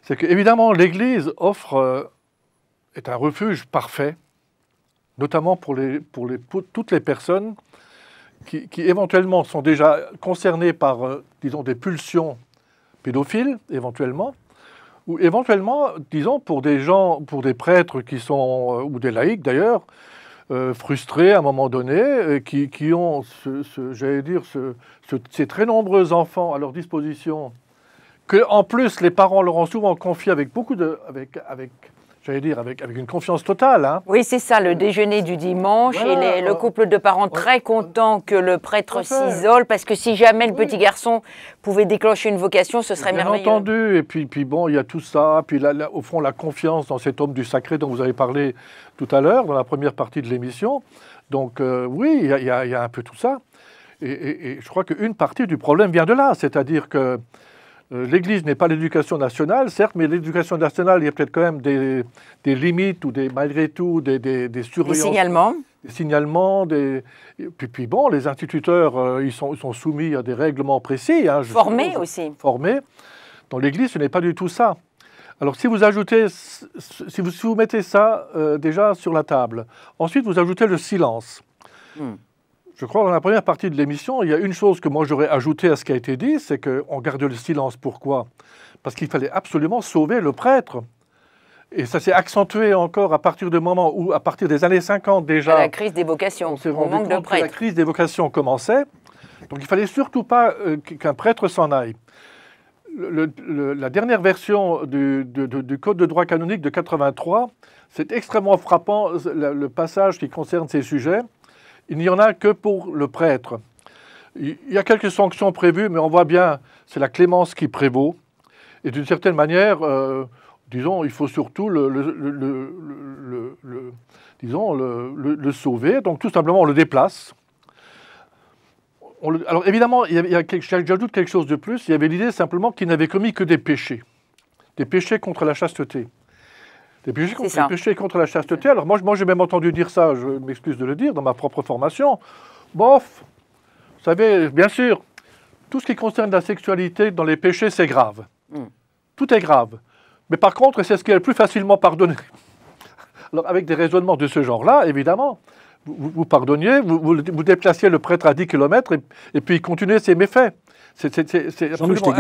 c'est que, évidemment, l'Église offre, euh, est un refuge parfait, notamment pour, toutes les personnes qui, éventuellement sont déjà concernées par, euh, disons, des pulsions pédophiles, éventuellement, ou éventuellement, disons, pour des gens, pour des prêtres qui sont, ou des laïcs d'ailleurs, euh, frustrés à un moment donné, euh, qui, qui, ont, ce, j'allais dire, ces très nombreux enfants à leur disposition, que en plus les parents leur ont souvent confié avec beaucoup de, avec, avec j'allais dire, avec, avec, une confiance totale. Hein. Oui, c'est ça, le déjeuner du dimanche et le couple de parents très content que le prêtre s'isole, parce que si jamais le petit garçon pouvait déclencher une vocation, ce serait merveilleux. Bien entendu, et puis, puis bon, il y a tout ça, puis là, au fond, la confiance dans cet homme du sacré dont vous avez parlé tout à l'heure, dans la première partie de l'émission. Donc euh, oui, il y, a un peu tout ça. Et, et je crois qu'une partie du problème vient de là, c'est-à-dire que euh, L'Église n'est pas l'éducation nationale, certes, mais l'éducation nationale, il y a peut-être quand même des, limites ou des, malgré tout des, des, des surveillances. Des signalements. Des signalements, Puis, bon, les instituteurs, euh, ils, sont, ils, sont, soumis à des règlements précis. Hein, formés aussi. Formés. Dans l'Église, ce n'est pas du tout ça. Alors si vous ajoutez, si vous, vous mettez ça euh, déjà sur la table, ensuite vous ajoutez le silence. Hmm je crois, dans la première partie de l'émission, il y a une chose que moi j'aurais ajoutée à ce qui a été dit, c'est qu'on garde le silence. Pourquoi Parce qu'il fallait absolument sauver le prêtre. Et ça s'est accentué encore à partir du moment où, à partir des années 50 déjà... la crise des vocations, on manque de la crise des vocations commençait. Donc il fallait surtout pas euh, qu'un prêtre s'en aille. la dernière version du, Code de droit canonique de 83, c'est extrêmement frappant euh, le passage qui concerne ces sujets il n'y en a que pour le prêtre. Il y a quelques sanctions prévues, mais on voit bien, c'est la clémence qui prévaut. Et d'une certaine manière, euh, disons, il faut surtout le, disons, le, sauver. Donc tout simplement, on le déplace. alors évidemment, il y j'ajoute quelque chose de plus. Il y avait l'idée simplement qu'il n'avait commis que des péchés, des péchés contre la chasteté. Des péchés, contre, la chasteté. Alors moi, j'ai même entendu dire ça, je m'excuse de le dire, dans ma propre formation. Bof, vous savez, bien sûr, tout ce qui concerne la sexualité dans les péchés, c'est grave. Hmm. Tout est grave. Mais par contre, c'est ce qui est le plus facilement pardonné. [LAUGHS] Alors avec des raisonnements de ce genre-là, évidemment, vous, vous pardonniez, vous, vous, déplaciez le prêtre à 10 km et, puis il continuait ses méfaits c'est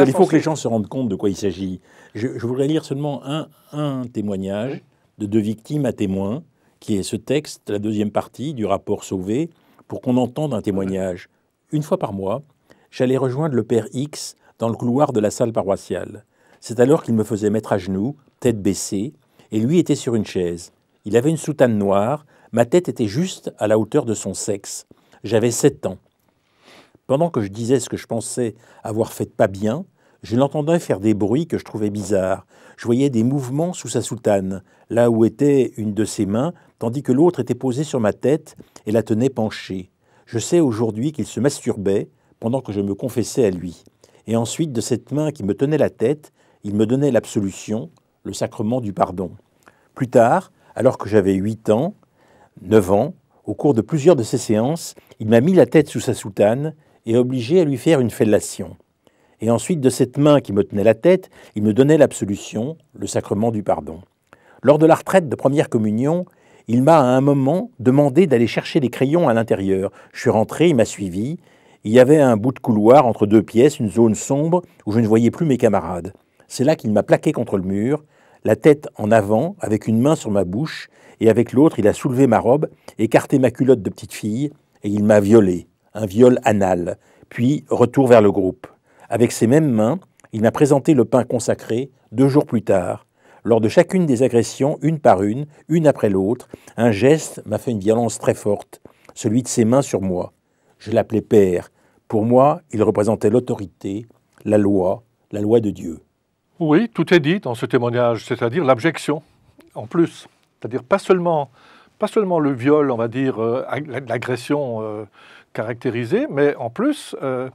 il faut que les gens se rendent compte de quoi il s'agit. Je, voudrais lire seulement un, un témoignage de deux victimes à témoins, qui est ce texte, la deuxième partie du rapport Sauvé, pour qu'on entende un témoignage. Une fois par mois, j'allais rejoindre le père X dans le couloir de la salle paroissiale. C'est alors qu'il me faisait mettre à genoux, tête baissée, et lui était sur une chaise. Il avait une soutane noire, ma tête était juste à la hauteur de son sexe. J'avais sept ans. Pendant que je disais ce que je pensais avoir fait pas bien, je l'entendais faire des bruits que je trouvais bizarres. Je voyais des mouvements sous sa soutane, là où était une de ses mains, tandis que l'autre était posée sur ma tête et la tenait penchée. Je sais aujourd'hui qu'il se masturbait pendant que je me confessais à lui. Et ensuite, de cette main qui me tenait la tête, il me donnait l'absolution, le sacrement du pardon. Plus tard, alors que j'avais huit ans, 9 ans, au cours de plusieurs de ces séances, il m'a mis la tête sous sa soutane et obligé à lui faire une fellation. Et ensuite, de cette main qui me tenait la tête, il me donnait l'absolution, le sacrement du pardon. Lors de la retraite de première communion, il m'a à un moment demandé d'aller chercher des crayons à l'intérieur. Je suis rentré, il m'a suivi. Il y avait un bout de couloir entre deux pièces, une zone sombre où je ne voyais plus mes camarades. C'est là qu'il m'a plaqué contre le mur, la tête en avant, avec une main sur ma bouche, et avec l'autre, il a soulevé ma robe, écarté ma culotte de petite fille, et il m'a violé un viol anal, puis retour vers le groupe. Avec ses mêmes mains, il m'a présenté le pain consacré deux jours plus tard. Lors de chacune des agressions, une par une, une après l'autre, un geste m'a fait une violence très forte, celui de ses mains sur moi. Je l'appelais père. Pour moi, il représentait l'autorité, la loi, la loi de Dieu. Oui, tout est dit dans ce témoignage, c'est-à-dire l'abjection, en plus. C'est-à-dire pas seulement, pas seulement le viol, on va dire, euh, l'agression euh, caractérisé, mais en plus euh,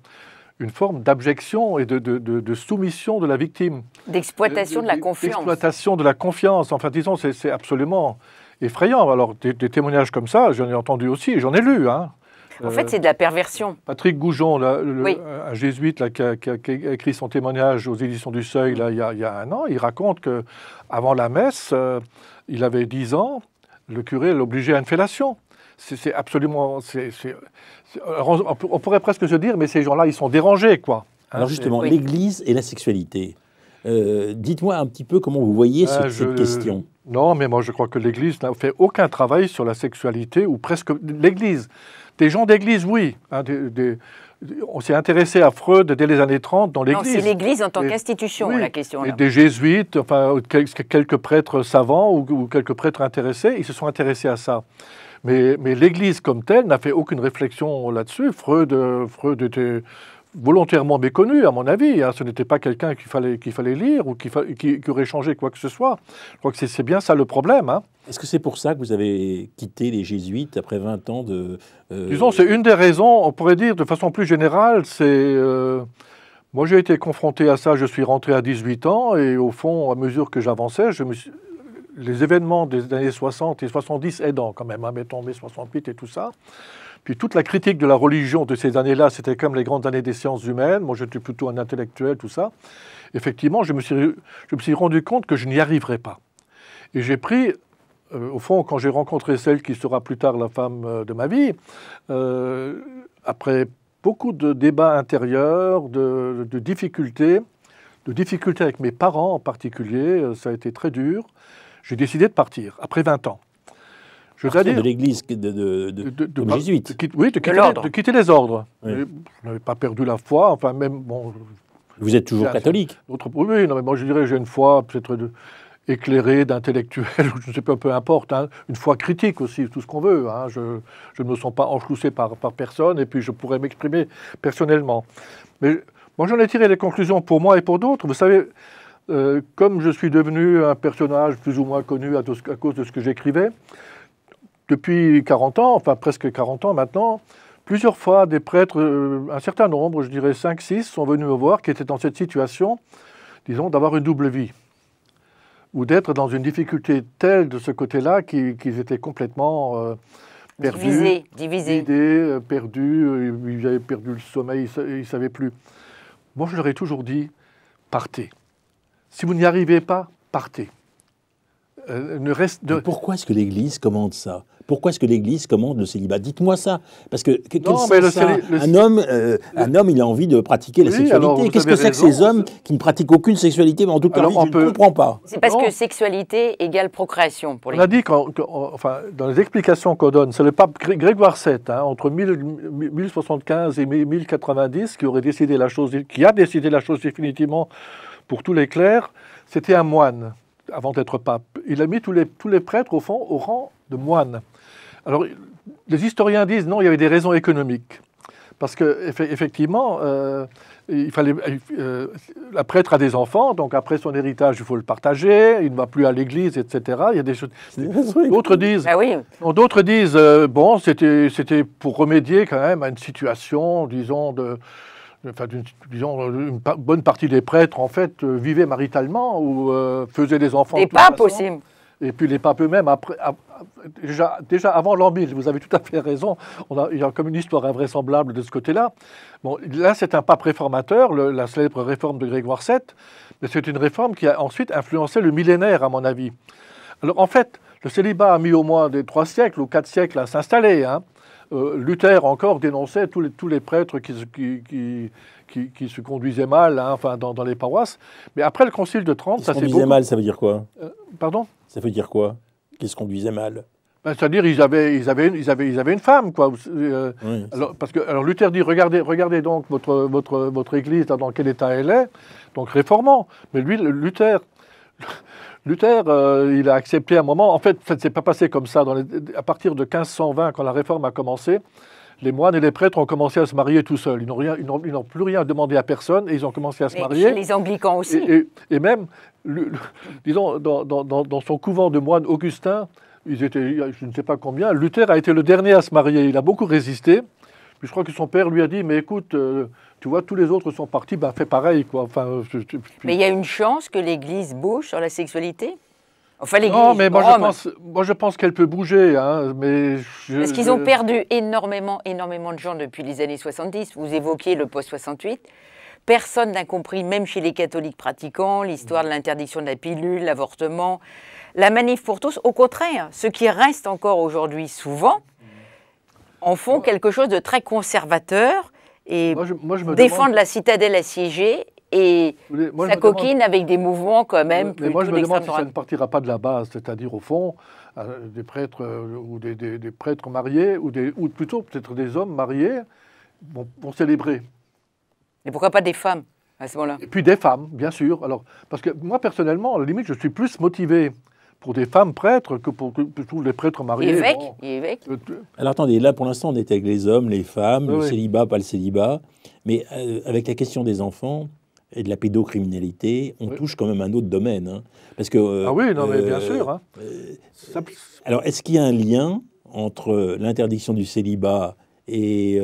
une forme d'abjection et de, soumission de la victime. D'exploitation de, la confiance. D'exploitation de la confiance. Enfin, disons, c'est absolument effrayant. Alors, des, témoignages comme ça, j'en ai entendu aussi, j'en ai lu. Hein. En fait, euh, c'est de la perversion. Patrick Goujon, un jésuite qui, a, écrit son témoignage aux éditions du Seuil là, il, y a, un an, il raconte que avant la messe, euh, il avait 10 ans, le curé l'obligeait à une fellation c'est absolument. on pourrait presque se dire, mais ces gens-là, ils sont dérangés, quoi. Hein? Alors justement, l'Église et la sexualité. Euh, dites-moi un petit peu comment vous voyez euh, cette question. Non, mais moi je crois que l'Église n'a fait aucun travail sur la sexualité, ou presque l'Église. Des gens d'Église, oui. Hein, on s'est intéressé à Freud dès les années 30 dans l'Église. C'est l'Église en tant qu'institution, la question. Là. des jésuites, enfin, quelques prêtres savants ou quelques prêtres intéressés, ils se sont intéressés à ça. Mais, l'Église comme telle n'a fait aucune réflexion là-dessus. Freud, euh, était volontairement méconnu, à mon avis. Hein. Ce n'était pas quelqu'un qu'il fallait, fallait lire ou qui, aurait changé quoi que ce soit. Je crois que c'est, bien ça le problème. Hein. Est-ce que c'est pour ça que vous avez quitté les jésuites après 20 ans de... Euh, Disons, c'est une des raisons, on pourrait dire de façon plus générale, c'est... Euh, moi, j'ai été confronté à ça, je suis rentré à 18 ans, et au fond, à mesure que j'avançais, je me suis les événements des années 60 et 70 aidant quand même, hein, mettons mai 68 et tout ça. Puis toute la critique de la religion de ces années-là, c'était comme les grandes années des sciences humaines. Moi, j'étais plutôt un intellectuel, tout ça. Effectivement, je me suis, rendu compte que je n'y arriverais pas. Et j'ai pris euh, au fond, quand j'ai rencontré celle qui sera plus tard la femme euh, de ma vie, euh, après beaucoup de débats intérieurs, de, difficultés, de difficultés avec mes parents en particulier, ça a été très dur, j'ai décidé de partir, après 20 ans. Je une de l'Église de, de, de, oui, de quitter, les, ordres. Je n'avais pas perdu la foi, enfin même... Bon, Vous êtes toujours catholique autre, Oui, non, mais moi je dirais j'ai une foi peut-être éclairée, d'intellectuel, [LAUGHS] je ne sais pas, peu importe, hein. une foi critique aussi, tout ce qu'on veut. Hein. je, ne me sens pas enchoussé par, par personne et puis je pourrais m'exprimer personnellement. Mais moi j'en ai tiré les conclusions pour moi et pour d'autres. Vous savez, euh, comme je suis devenu un personnage plus ou moins connu à, cause de ce que j'écrivais, depuis 40 ans, enfin presque 40 ans maintenant, plusieurs fois des prêtres, euh, un certain nombre, je dirais 5-6, sont venus me voir qui étaient dans cette situation, disons, d'avoir une double vie ou d'être dans une difficulté telle de ce côté-là qu'ils étaient complètement euh, perdus, divisés, perdus, ils avaient perdu le sommeil, ils ne savaient plus. Moi, je leur ai toujours dit, partez. Si vous n'y arrivez pas, partez. Euh, ne reste, Pourquoi est-ce que l'Église commande ça pourquoi est-ce que l'Église commande le célibat Dites-moi ça. Parce que, un, homme, un homme, il a envie de pratiquer la sexualité. Qu'est-ce que c'est que ces hommes qui ne pratiquent aucune sexualité mais en tout cas, on ne comprends pas. C'est parce que sexualité égale procréation pour On a dit, enfin, dans les explications qu'on donne, c'est le pape Grégoire VII, hein, entre 1075 et 1090, qui aurait décidé la chose, qui a décidé la chose définitivement pour tous les clercs, c'était un moine avant d'être pape. Il a mis tous les, tous les prêtres, au fond, au rang de moines. Alors, les historiens disent non, il y avait des raisons économiques. Parce que effectivement, euh, il fallait, euh, la prêtre a des enfants, donc après son héritage, il faut le partager. Il ne va plus à l'église, etc. Il y a des choses. D'autres disent, bah oui. d'autres disent, euh, bon, c'était, c'était pour remédier quand même à une situation, disons, de, enfin, disons, une bonne partie des prêtres, en fait, euh, vivaient maritalement ou euh, faisaient des enfants. Des papes aussi. Et puis les papes eux-mêmes, après, déjà, avant l'an 1000, vous avez tout à fait raison, on a, il y a comme une histoire invraisemblable de ce côté-là. Bon, là, c'est un pape réformateur, la célèbre réforme de Grégoire VII, mais c'est une réforme qui a ensuite influencé le millénaire, à mon avis. Alors en fait, le célibat a mis au moins des trois siècles ou quatre siècles à s'installer. Hein. Euh, Luther encore dénonçait tous les, prêtres qui, qui, se conduisaient mal hein, enfin, dans, les paroisses. Mais après le concile de Trente, ça s'est conduisaient mal, ça veut dire quoi euh, Pardon Ça veut dire quoi Qu'ils se conduisaient mal ben, C'est-à-dire qu'ils avaient, ils, avaient, ils, avaient, ils avaient une femme, quoi. Euh, alors, parce que, alors Luther dit, regardez, regardez donc votre, votre, votre église, dans quel état elle est, donc réformant. Mais lui, Luther, Luther, euh, il a accepté un moment. En fait, ça ne s'est pas passé comme ça. Dans à partir de 1520, quand la réforme a commencé, les moines et les prêtres ont commencé à se marier tout seuls. Ils n'ont rien, ils n'ont, plus rien demandé à personne et ils ont commencé à se et marier. les anglicans aussi. Et, même, disons, dans, son couvent de moines Augustin, ils étaient, je ne sais pas combien. Luther a été le dernier à se marier. Il a beaucoup résisté. Puis je crois que son père lui a dit, mais écoute. Euh, tu vois, tous les autres sont partis, ben, bah, fait pareil, quoi. Enfin, euh, mais il y a une chance que l'Église bouge sur la sexualité Enfin, l'Église. Non, mais moi je, pense, qu'elle peut bouger. Hein, mais Parce qu'ils ont perdu énormément, énormément de gens depuis les années 70. Vous évoquiez le post-68. Personne n'a compris, même chez les catholiques pratiquants, l'histoire de l'interdiction de la pilule, l'avortement, la manif pour tous. Au contraire, ce qui restent encore aujourd'hui souvent en font quelque chose de très conservateur et défendre la citadelle assiégée et sa coquine avec des mouvements quand même. Mais moi, je me demande si ça ne partira pas de la base, c'est-à-dire au fond, euh, des prêtres euh, ou des, prêtres mariés ou, des, plutôt peut-être des hommes mariés vont, célébrer. Et pourquoi pas des femmes à ce moment-là Et puis des femmes, bien sûr. Alors, parce que moi, personnellement, à la limite, je suis plus motivé pour des femmes prêtres que pour tous les prêtres mariés. Évêque, évêque. Euh, alors attendez, là pour l'instant on était avec les hommes, les femmes, le célibat, pas le célibat, mais euh, avec la question des enfants et de la pédocriminalité, on touche quand même un autre domaine. Hein. parce que, euh, ah oui, non, mais bien sûr. Hein. Alors est-ce qu'il y a un lien entre l'interdiction du célibat et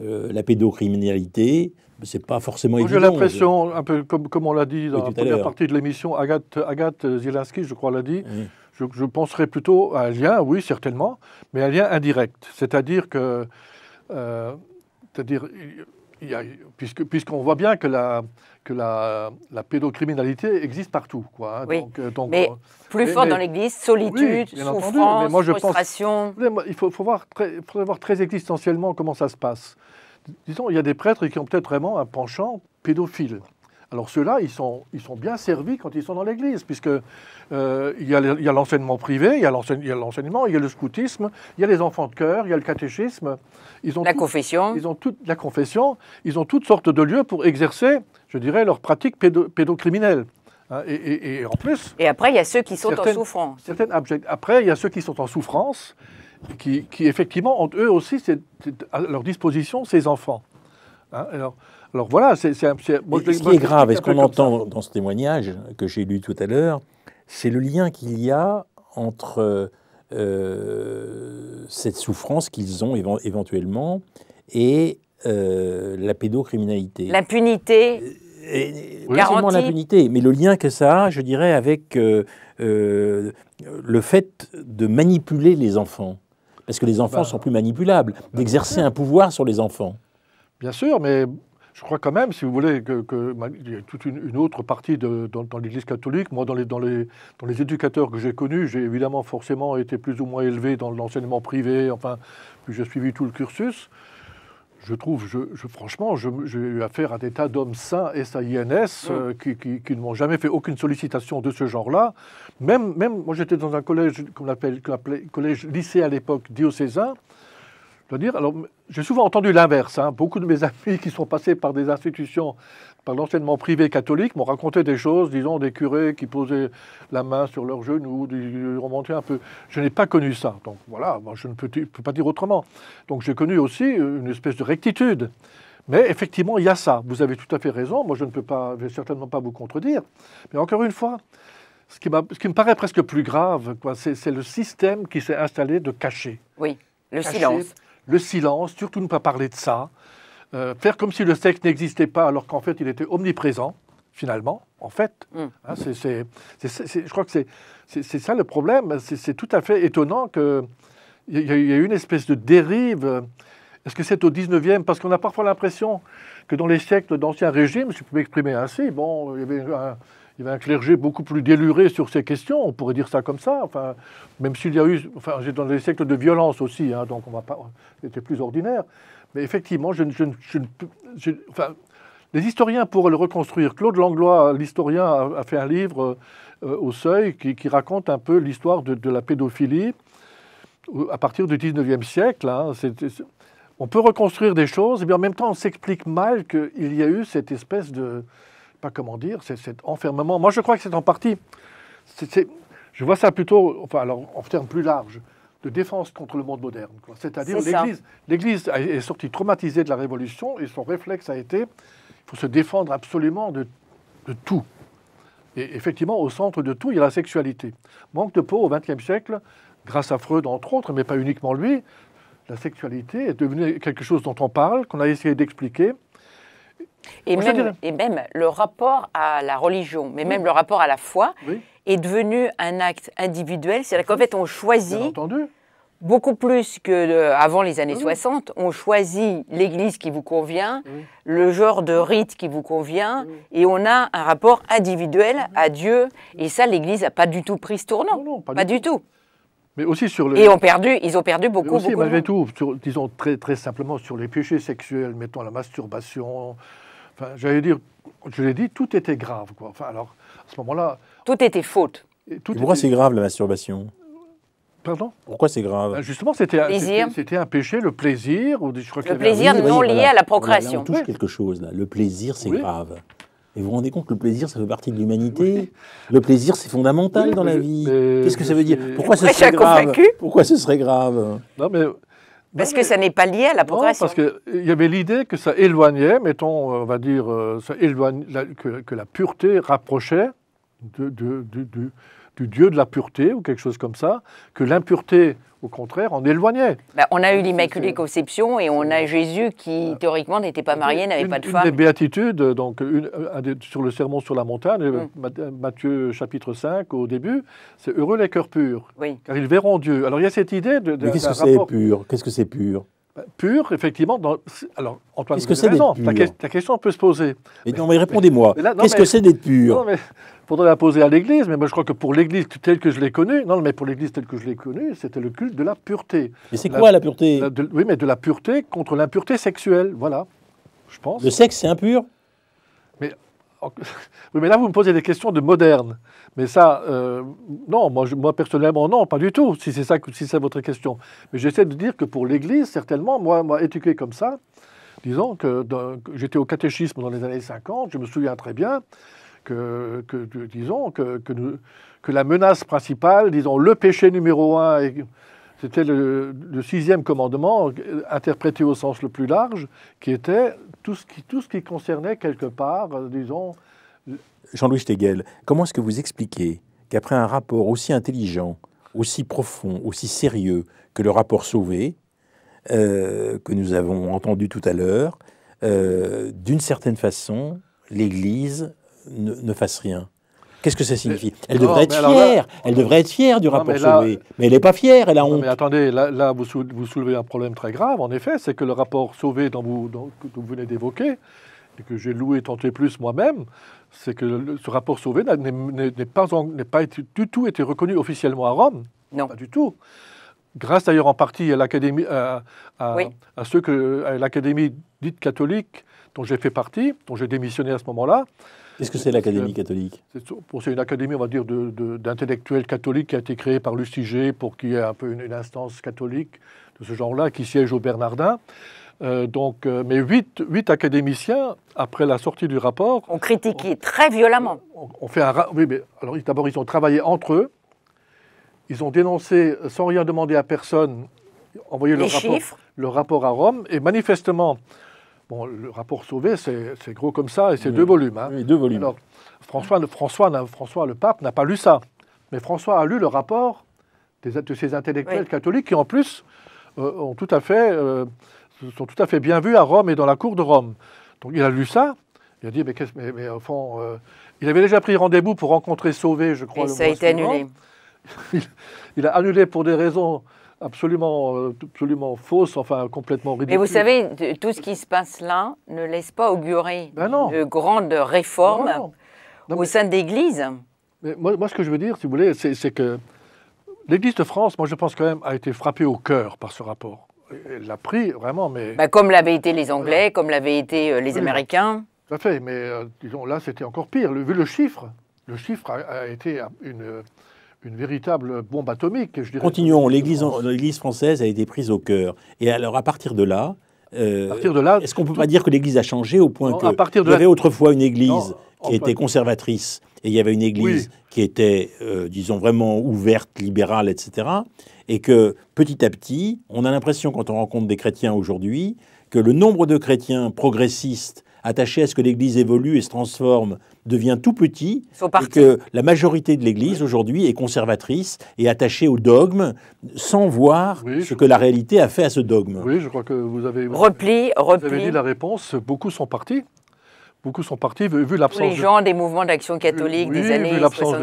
la pédocriminalité c'est pas forcément évident. J'ai l'impression, un peu comme, on l'a dit dans la première partie de l'émission, Agathe, Agathe Zielinski, je crois, l'a dit, je, penserais plutôt à un lien, oui, certainement, mais un lien indirect. C'est-à-dire que. Euh, c'est-à-dire. Puisqu'on voit bien que la, que la, la pédocriminalité existe partout. Quoi, hein. oui. Euh, mais euh, plus fort dans l'Église, solitude, souffrance, frustration. il faut, faut, voir très, faut voir très existentiellement comment ça se passe. Disons, il y a des prêtres qui ont peut-être vraiment un penchant pédophile. Alors ceux-là, ils sont, ils sont bien servis quand ils sont dans l'Église, puisqu'il y a l'enseignement privé, il y a l'enseignement, il, y a le scoutisme, il y a les enfants de cœur, il y a le catéchisme. Ils ont la confession. Ils ont toute la confession. Ils ont toutes sortes de lieux pour exercer, je dirais, leur pratique pédocriminelle. et, en plus. Et après, il y a ceux qui sont en souffrance. certains Après, il y a ceux qui sont en souffrance qui, effectivement ont eux aussi c'est à leur disposition ces enfants. Hein, alors, voilà, c'est. Ce qui est grave, et ce qu'on entend dans ce témoignage que j'ai lu tout à l'heure, c'est le lien qu'il y a entre euh, euh, cette souffrance qu'ils ont éventuellement et euh, la pédocriminalité. L'impunité. Et, oui, la l'impunité, mais le lien que ça a, je dirais, avec le fait de manipuler les enfants parce que les enfants bah, sont plus manipulables, bah, d'exercer un pouvoir sur les enfants. Bien sûr, mais je crois quand même, si vous voulez, que, y a toute une, autre partie dans, dans l'Église catholique. Moi, dans les, dans les éducateurs que j'ai connus, j'ai évidemment forcément été plus ou moins élevé dans l'enseignement privé, enfin, puis j'ai suivi tout le cursus je trouve, je, franchement, j'ai eu affaire à des tas d'hommes sains, S-A-I-N-S, mm. euh, qui, ne m'ont jamais fait aucune sollicitation de ce genre-là. Même, même, moi j'étais dans un collège qu'on appelle, collège lycée à l'époque diocésain. Je dois dire, alors j'ai souvent entendu l'inverse. Hein. beaucoup de mes [LAUGHS] amis qui sont passés par des institutions par l'enseignement privé catholique, m'ont raconté des choses, disons, des curés qui posaient la main sur leurs genoux, ils remontaient un peu. Je n'ai pas connu ça. Donc voilà, moi, je ne peux, pas dire autrement. Donc j'ai connu aussi euh, une espèce de rectitude. Mais effectivement, il y a ça. Vous avez tout à fait raison. Moi, je ne peux pas, je vais certainement pas vous contredire. Mais encore une fois, ce qui, ce qui me paraît presque plus grave, c'est le système qui s'est installé de cacher. Oui, le silence. Le silence, surtout ne pas parler de ça. Euh, faire comme si le sexe n'existait pas alors qu'en fait il était omniprésent, finalement, en fait. Mm. Hein, je crois que c'est ça le problème. C'est tout à fait étonnant qu'il y, ait eu une espèce de dérive. Est-ce que c'est au 19e Parce qu'on a parfois l'impression que dans les siècles d'Ancien Régime, si je peux m'exprimer ainsi, bon, il y avait un, clergé beaucoup plus déluré sur ces questions, on pourrait dire ça comme ça. Enfin, même s'il y a eu, enfin, dans les siècles de violence aussi, hein, donc on va pas, c'était plus ordinaire. Mais effectivement, je, les historiens pourraient le reconstruire. Claude Langlois, l'historien, a, fait un livre euh, au seuil qui, raconte un peu l'histoire de, la pédophilie euh, à partir du 19e siècle. Hein. on peut reconstruire des choses, mais en même temps, on s'explique mal qu'il y a eu cette espèce de, pas comment dire, cet enfermement. Moi, je crois que c'est en partie. je vois ça plutôt, enfin, alors en termes plus larges, de défense contre le monde moderne. C'est-à-dire l'Église, l'Église est sortie traumatisée de la Révolution et son réflexe a été, il faut se défendre absolument de, tout. Et effectivement, au centre de tout, il y a la sexualité. Manque de peau au XXe siècle, grâce à Freud entre autres, mais pas uniquement lui, la sexualité est devenue quelque chose dont on parle, qu'on a essayé d'expliquer. Et, même, le rapport à la religion, mais même le rapport à la foi, est devenu un acte individuel. C'est-à-dire qu'en fait, on choisit. entendu beaucoup plus qu'avant les années 60, ah on choisit l'église qui vous convient, le genre de rite qui vous convient, et on a un rapport individuel mhm. à Dieu. Et ça, l'église n'a pas du tout pris ce tournant. Non, pas, du, tout. Mais aussi sur Et ont perdu, ils ont perdu beaucoup, mais aussi, beaucoup malgré tout, disons très, très simplement sur les péchés sexuels, mettons la masturbation. Enfin, j'allais dire, je l'ai dit, tout était grave. Quoi. Enfin, alors, à ce moment-là, tout était faute. pourquoi c'est grave la masturbation Pardon Pourquoi c'est grave bah, Justement, c'était un péché, le plaisir. Ou je crois le plaisir non lié à la procréation. on touche quelque chose, là. Le plaisir, c'est grave. Et vous vous rendez compte que le plaisir, ça fait partie de l'humanité Le plaisir, c'est fondamental dans la vie. Qu'est-ce que ça veut dire pourquoi ce, serait grave pourquoi ce serait grave Non, mais... Parce que ça n'est pas lié à la progression. Non, parce qu'il y avait l'idée que ça éloignait, mettons, on va dire, euh, que, la pureté rapprochait du, dieu de la pureté ou quelque chose comme ça, que l'impureté, au contraire, en éloignait. Bah, on a eu l'Immaculée Conception et on a Jésus qui, théoriquement, n'était pas marié, n'avait pas de femme. Une des béatitudes, donc, sur le sermon sur la montagne, mm. euh, Matthieu chapitre 5, au début, c'est heureux les cœurs purs, car ils verront Dieu. Alors il y a cette idée de. de Mais qu'est-ce que c'est pur Qu'est-ce que c'est pur Pur, effectivement. Dans... Alors, Antoine, Qu'est-ce que c'est raison. ta, question peut se poser. Mais, non, mais répondez-moi. Qu'est-ce que c'est d'être pur non, mais, Faudrait la poser à l'Église, mais moi je crois que pour l'Église telle que je l'ai connue, non, mais pour l'Église telle que je l'ai connue, c'était le culte de la pureté. Mais c'est quoi la pureté Oui, mais de la pureté contre l'impureté sexuelle, voilà. Je pense. Le sexe, c'est impur Mais [LAUGHS] Oui, mais là, vous me posez des questions de moderne. Mais ça, euh, non, moi, personnellement, non, pas du tout, si c'est ça, si c'est votre question. Mais j'essaie de dire que pour l'Église, certainement, moi, moi, éduqué comme ça, disons que, j'étais au catéchisme dans les années 50, je me souviens très bien que, disons, que, la menace principale, disons, le péché numéro un, c'était le sixième commandement, interprété au sens le plus large, qui était tout ce qui, tout ce qui concernait quelque part, euh, disons. Jean-Louis Stegel, comment est-ce que vous expliquez qu'après un rapport aussi intelligent, aussi profond, aussi sérieux que le rapport Sauvé, euh, que nous avons entendu tout à l'heure, euh, d'une certaine façon, l'Église ne, fasse rien Qu'est-ce que ça signifie Elle devrait être fière. elle devrait être fière du rapport Sauvé. Mais elle n'est pas fière, elle a honte. mais attendez, là, vous, soulevez un problème très grave, en effet, c'est que le rapport Sauvé dont vous, que vous venez d'évoquer, et que j'ai loué tant et plus moi-même, c'est que ce rapport Sauvé n'est pas, du tout été reconnu officiellement à Rome. Non. Pas du tout grâce d'ailleurs en partie à l'académie, à, que, l'académie dite catholique dont j'ai fait partie, dont j'ai démissionné à ce moment-là, Qu'est-ce que c'est l'Académie catholique C'est une académie, on va dire, d'intellectuels catholiques qui a été créée par Lustiger pour qu'il y ait un peu une, instance catholique de ce genre-là qui siège au Bernardin. Euh, donc, euh, mais huit, huit, académiciens, après la sortie du rapport... Ont critiqué très violemment. On, fait un, oui, mais alors d'abord, ils ont travaillé entre eux. Ils ont dénoncé, sans rien demander à personne, envoyé le rapport, Le rapport, à Rome. Et manifestement, le rapport Sauvé, c'est gros comme ça, et c'est deux volumes. Hein. Oui, deux volumes. Alors, François, François le pape n'a pas lu ça. Mais François a lu le rapport des, de ces intellectuels catholiques qui, en plus, euh, ont tout à fait, euh, sont tout à fait bien vus à Rome et dans la cour de Rome. Donc il a lu ça. Il a dit, mais, mais au fond, euh, il avait déjà pris rendez-vous pour rencontrer Sauvé, je crois. Et ça a été annulé. [LAUGHS] il, a annulé pour des raisons absolument, euh, absolument fausse, enfin complètement ridicule. Mais vous savez, tout ce qui se passe là ne laisse pas augurer ben de grandes réformes au sein de l'Église. Moi, moi, ce que je veux dire, si vous voulez, c'est que l'Église de France, moi, je pense quand même, a été frappée au cœur par ce rapport. Elle l'a pris vraiment, mais. Bah, comme l'avaient été les Anglais, comme l'avaient été euh, les Américains. Tout à fait, mais euh, disons, là, c'était encore pire. Le, vu le chiffre, le chiffre a été une une véritable bombe atomique. Je dirais Continuons. L'Église française a été prise au cœur. Et alors, à partir de là, euh, de là est-ce qu'on ne peut pas dire que l'Église a changé au point qu'il y avait autrefois une Église qui était conservatrice et il y avait une Église qui était, euh, disons, vraiment ouverte, libérale, etc. Et que petit à petit, on a l'impression, quand on rencontre des chrétiens aujourd'hui, que le nombre de chrétiens progressistes attaché à ce que l'Église évolue et se transforme, devient tout petit, et que la majorité de l'Église aujourd'hui est conservatrice et attachée au dogme, sans voir ce que la réalité a fait à ce dogme. Oui, je crois que vous avez, repli, vous Avez dit la réponse. Beaucoup sont partis. Beaucoup sont partis, vu, l'absence. Les gens des mouvements d'action catholique des années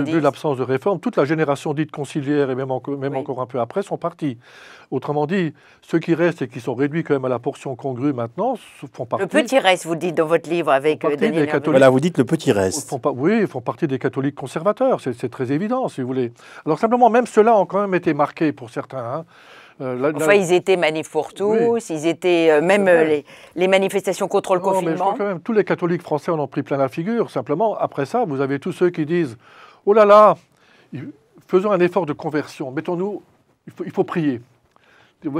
vu l'absence de réforme, toute la génération dite conciliaire et même, encore un peu après sont partis. Autrement dit, ceux qui restent et qui sont réduits quand même à la portion congrue maintenant font partie. Le petit reste, vous dites dans votre livre avec euh, Daniel. vous dites le petit reste. Oui, oui, font partie des catholiques conservateurs, c'est très évident, si vous voulez. Alors simplement, même ceux-là ont quand même été marqués pour certains. Hein. Euh, enfin, ils étaient manifs pour tous, ils étaient euh, même euh, les, manifestations contre le non, confinement. Mais quand tous les catholiques français en ont pris plein la figure. Simplement, après ça, vous avez tous ceux qui disent Oh là là, faisons un effort de conversion, mettons-nous, il faut, prier. [LAUGHS]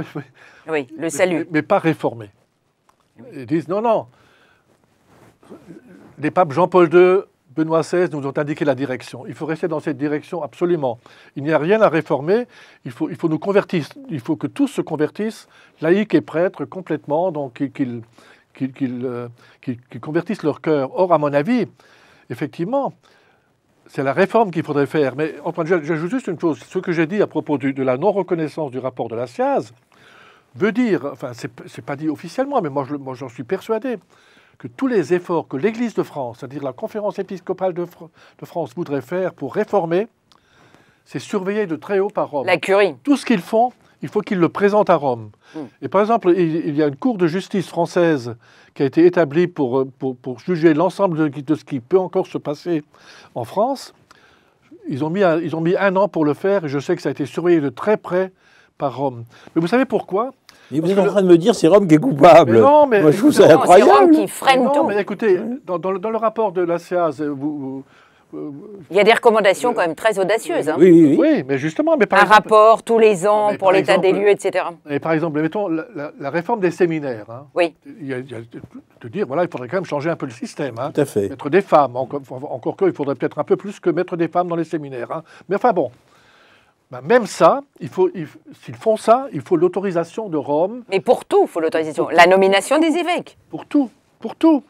Oui, le salut. Mais, mais pas réformer. Ils disent Non, non, les papes Jean-Paul II Benoît XVI nous ont indiqué la direction. Il faut rester dans cette direction absolument. Il n'y a rien à réformer. Il faut, il nous convertir. Il faut que tous se convertissent, laïcs et prêtres, complètement, donc euh, qu'ils convertissent leur cœur. Or, à mon avis, effectivement, c'est la réforme qu'il faudrait faire. Mais enfin, j'ajoute juste une chose. Ce que j'ai dit à propos de la non-reconnaissance du rapport de la SIAZ veut dire, enfin, c'est pas dit officiellement, mais moi, j'en suis persuadé, que tous les efforts que l'Église de France, c'est-à-dire la conférence épiscopale de, France, voudrait faire pour réformer, c'est surveillé de très haut par Rome. La curie. Tout ce qu'ils font, il faut qu'ils le présentent à Rome. Hmm. Et par exemple, il, y a une cour de justice française qui a été établie pour, euh, juger l'ensemble de, ce qui peut encore se passer en France. Ils ont, mis ils ont mis un an pour le faire et je sais que ça a été surveillé de très près par Rome. Mais vous savez pourquoi vous êtes en train de me dire c'est Rome qui est coupable. non, mais je C'est Rome qui freine non, Mais écoutez, dans, le rapport de la CIAZ, vous, il y a des recommandations quand même très audacieuses. Hein. Oui, oui, mais justement. Mais par un rapport tous les ans pour l'état des lieux, etc. Et par exemple, mettons la, réforme des séminaires. Hein. Oui. Il y, a, dire, voilà, il faudrait quand même changer un peu le système. Hein. Tout à fait. Mettre des femmes, encore, encore que, il faudrait peut-être un peu plus que mettre des femmes dans les séminaires. Mais enfin bon, bah, même ça, s'ils font ça, il faut l'autorisation de Rome. Mais pour tout, il faut l'autorisation. La nomination des évêques. Pour tout, pour tout.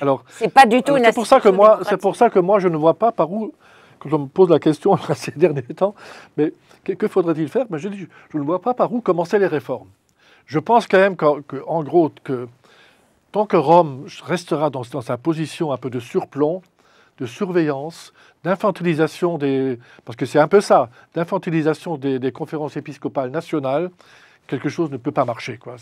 Alors, c'est pas du tout C'est pour ça que moi, c'est pour ça que moi, je ne vois pas par où. Quand on me pose la question [LAUGHS] ces derniers temps, mais que, faudrait-il faire je, dis, je ne vois pas par où commencer les réformes. Je pense quand même qu'en en gros que tant que Rome restera dans sa position un peu de surplomb, de surveillance, d'infantilisation des. Parce que c'est un peu ça, d'infantilisation des, conférences épiscopales nationales, quelque chose ne peut pas marcher. Quoi.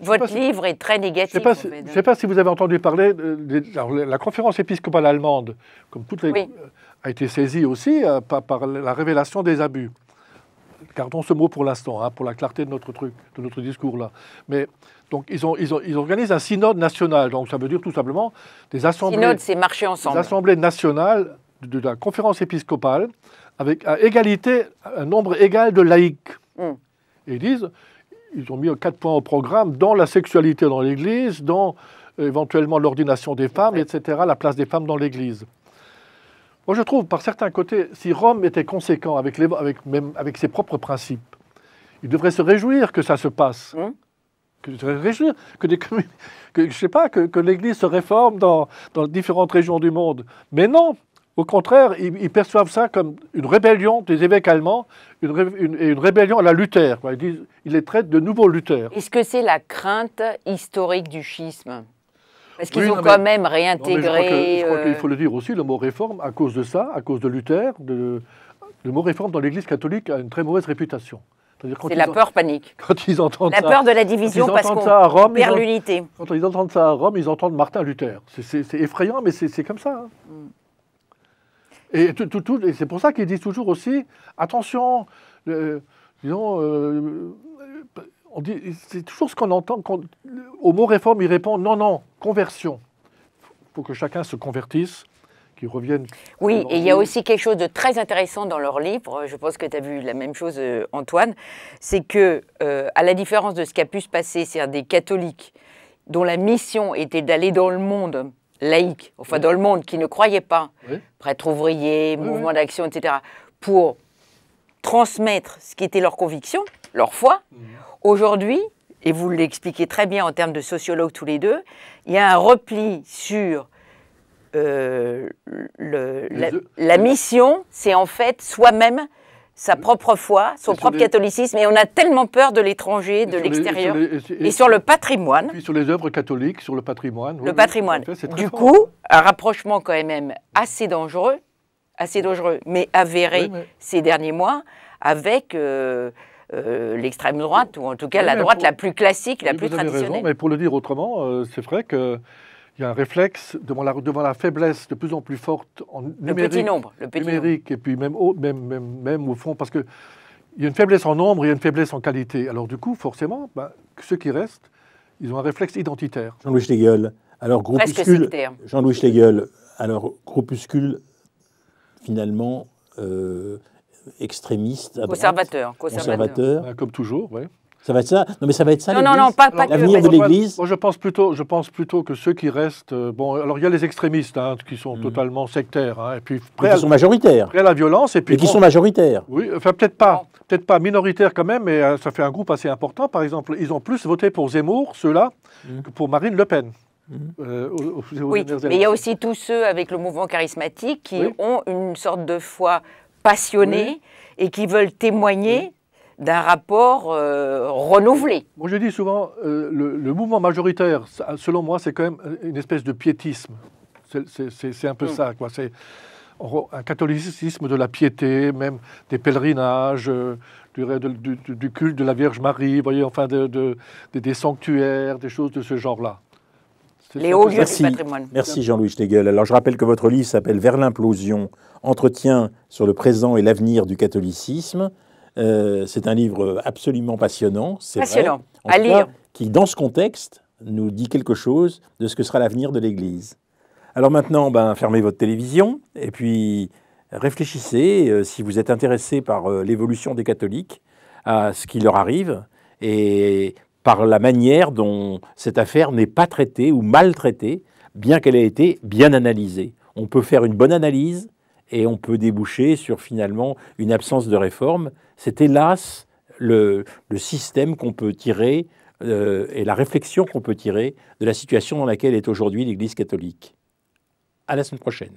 Votre livre est très négatif. Je ne sais, pas si vous avez entendu parler. la conférence épiscopale allemande, comme toutes les. a été saisie aussi euh, par la révélation des abus. Gardons ce mot pour l'instant, hein, pour la clarté de notre truc, de notre discours là. Mais donc ils, ont, ont, ils, organisent un synode national. Donc ça veut dire tout simplement des assemblées. Synode, c'est marcher ensemble. Des assemblées nationales de, la conférence épiscopale avec à égalité un nombre égal de laïcs. Hmm. Et ils disent, ils ont mis quatre points au programme dans la sexualité dans l'Église, dans euh, éventuellement l'ordination des femmes, etc., la place des femmes dans l'Église. Moi, je trouve, par certains côtés, si Rome était conséquent avec, ses propres principes, il devrait se réjouir que ça se passe. Hein? Que, réjouir que, sais pas, que, l'Église se réforme dans, différentes régions du monde. Mais non, au contraire, ils, perçoivent ça comme une rébellion des évêques allemands et une, rébellion à la Luther. Ils, les traitent de nouveaux Luther. Est-ce que c'est la crainte historique du schisme est-ce qu'ils ont quand même réintégré. je crois euh. qu'il faut le dire aussi, le mot réforme, à cause de ça, à cause de Luther, le mot réforme dans l'Église catholique a une très mauvaise réputation. C'est la peur panique. [LAUGHS] Quand ils entendent la peur de la division parce qu'on l'unité. Quand ils entendent ça à Rome, ils entendent Martin Luther. C'est effrayant, mais c'est comme ça. Hein. Mm. Et, c'est pour ça qu'ils disent toujours aussi attention, euh, disons, euh, c'est toujours ce qu'on entend. au mot réforme, il répond non, non, conversion. Il faut que chacun se convertisse, qu'il revienne... Oui, et il y a aussi quelque chose de très intéressant dans leur livre, je pense que tu as vu la même chose euh, Antoine, c'est que, euh, à la différence de ce qui a pu se passer, c'est-à-dire des catholiques dont la mission était d'aller dans le monde laïque, enfin dans le monde qui ne croyait pas, prêtre prêtres ouvriers, d'action, etc., pour transmettre ce qui était leur conviction, leur foi. Mhm. Aujourd'hui, et vous l'expliquez très bien en termes de sociologues tous les deux, il y a un repli sur euh, le, la, mission, c'est en fait soi-même sa propre foi, son propre catholicisme, et on a tellement peur de l'étranger, de l'extérieur, et, sur le patrimoine. Puis sur les œuvres catholiques, sur le patrimoine. Le patrimoine. du coup, un rapprochement quand même assez dangereux, assez dangereux, mais avéré ces derniers mois, avec euh, euh, l'extrême droite, ou en tout cas la droite la plus classique, la plus traditionnelle. mais pour le dire autrement, euh, c'est vrai que il y a un réflexe devant la, devant la faiblesse de plus en plus forte en numérique, le petit nombre, le numérique et puis même au, même, même, au fond, parce qu'il y a une faiblesse en nombre et une faiblesse en qualité. Alors du coup, forcément, bah, ceux qui restent, ils ont un réflexe identitaire. Jean-Louis Schlegel, alors groupuscule, Jean-Louis Schlegel, alors groupuscule, finalement, euh, Extrémistes, Conservateur, conservateur. Ah, comme toujours, oui. Ça va être ça Non, mais ça va être ça. Non, non, pas, pas L'avenir de l'Église je pense, plutôt, je pense plutôt que ceux qui restent. Euh, bon, alors il y a les extrémistes hein, qui sont mm. totalement sectaires. Hein, et puis prêts qui à, sont majoritaires. la violence. Et puis. qui sont majoritaires. Oui, enfin, peut-être pas. Peut-être pas minoritaires quand même, mais euh, ça fait un groupe assez important. Par exemple, ils ont plus voté pour Zemmour, ceux-là, mm. que pour Marine Le Pen. Mm. Euh, oui, mais il y a aussi tous ceux avec le mouvement charismatique qui ont une sorte de foi passionnés et qui veulent témoigner d'un rapport euh, renouvelé. Moi, je dis souvent, euh, le, mouvement majoritaire, selon moi, c'est quand même euh, une espèce de piétisme. C'est un peu mm. ça, quoi. C'est un catholicisme de la piété, même des pèlerinages, du, culte de la Vierge Marie, voyez, enfin des sanctuaires, des choses de ce genre-là les hauts du patrimoine. Merci Jean-Louis Stegel. Alors je rappelle que votre livre s'appelle Vers l'implosion, entretien sur le présent et l'avenir du catholicisme. Euh, c'est un livre absolument passionnant, c'est passionnant à lire, qui dans ce contexte nous dit quelque chose de ce que sera l'avenir de l'Église. Alors maintenant, ben, fermez votre télévision et puis réfléchissez euh, si vous êtes intéressé par euh, l'évolution des catholiques à ce qui leur arrive et par la manière dont cette affaire n'est pas traitée ou maltraitée, bien qu'elle ait été bien analysée. On peut faire une bonne analyse et on peut déboucher sur finalement une absence de réforme. C'est hélas le, système qu'on peut tirer euh, et la réflexion qu'on peut tirer de la situation dans laquelle est aujourd'hui l'Église catholique. À la semaine prochaine.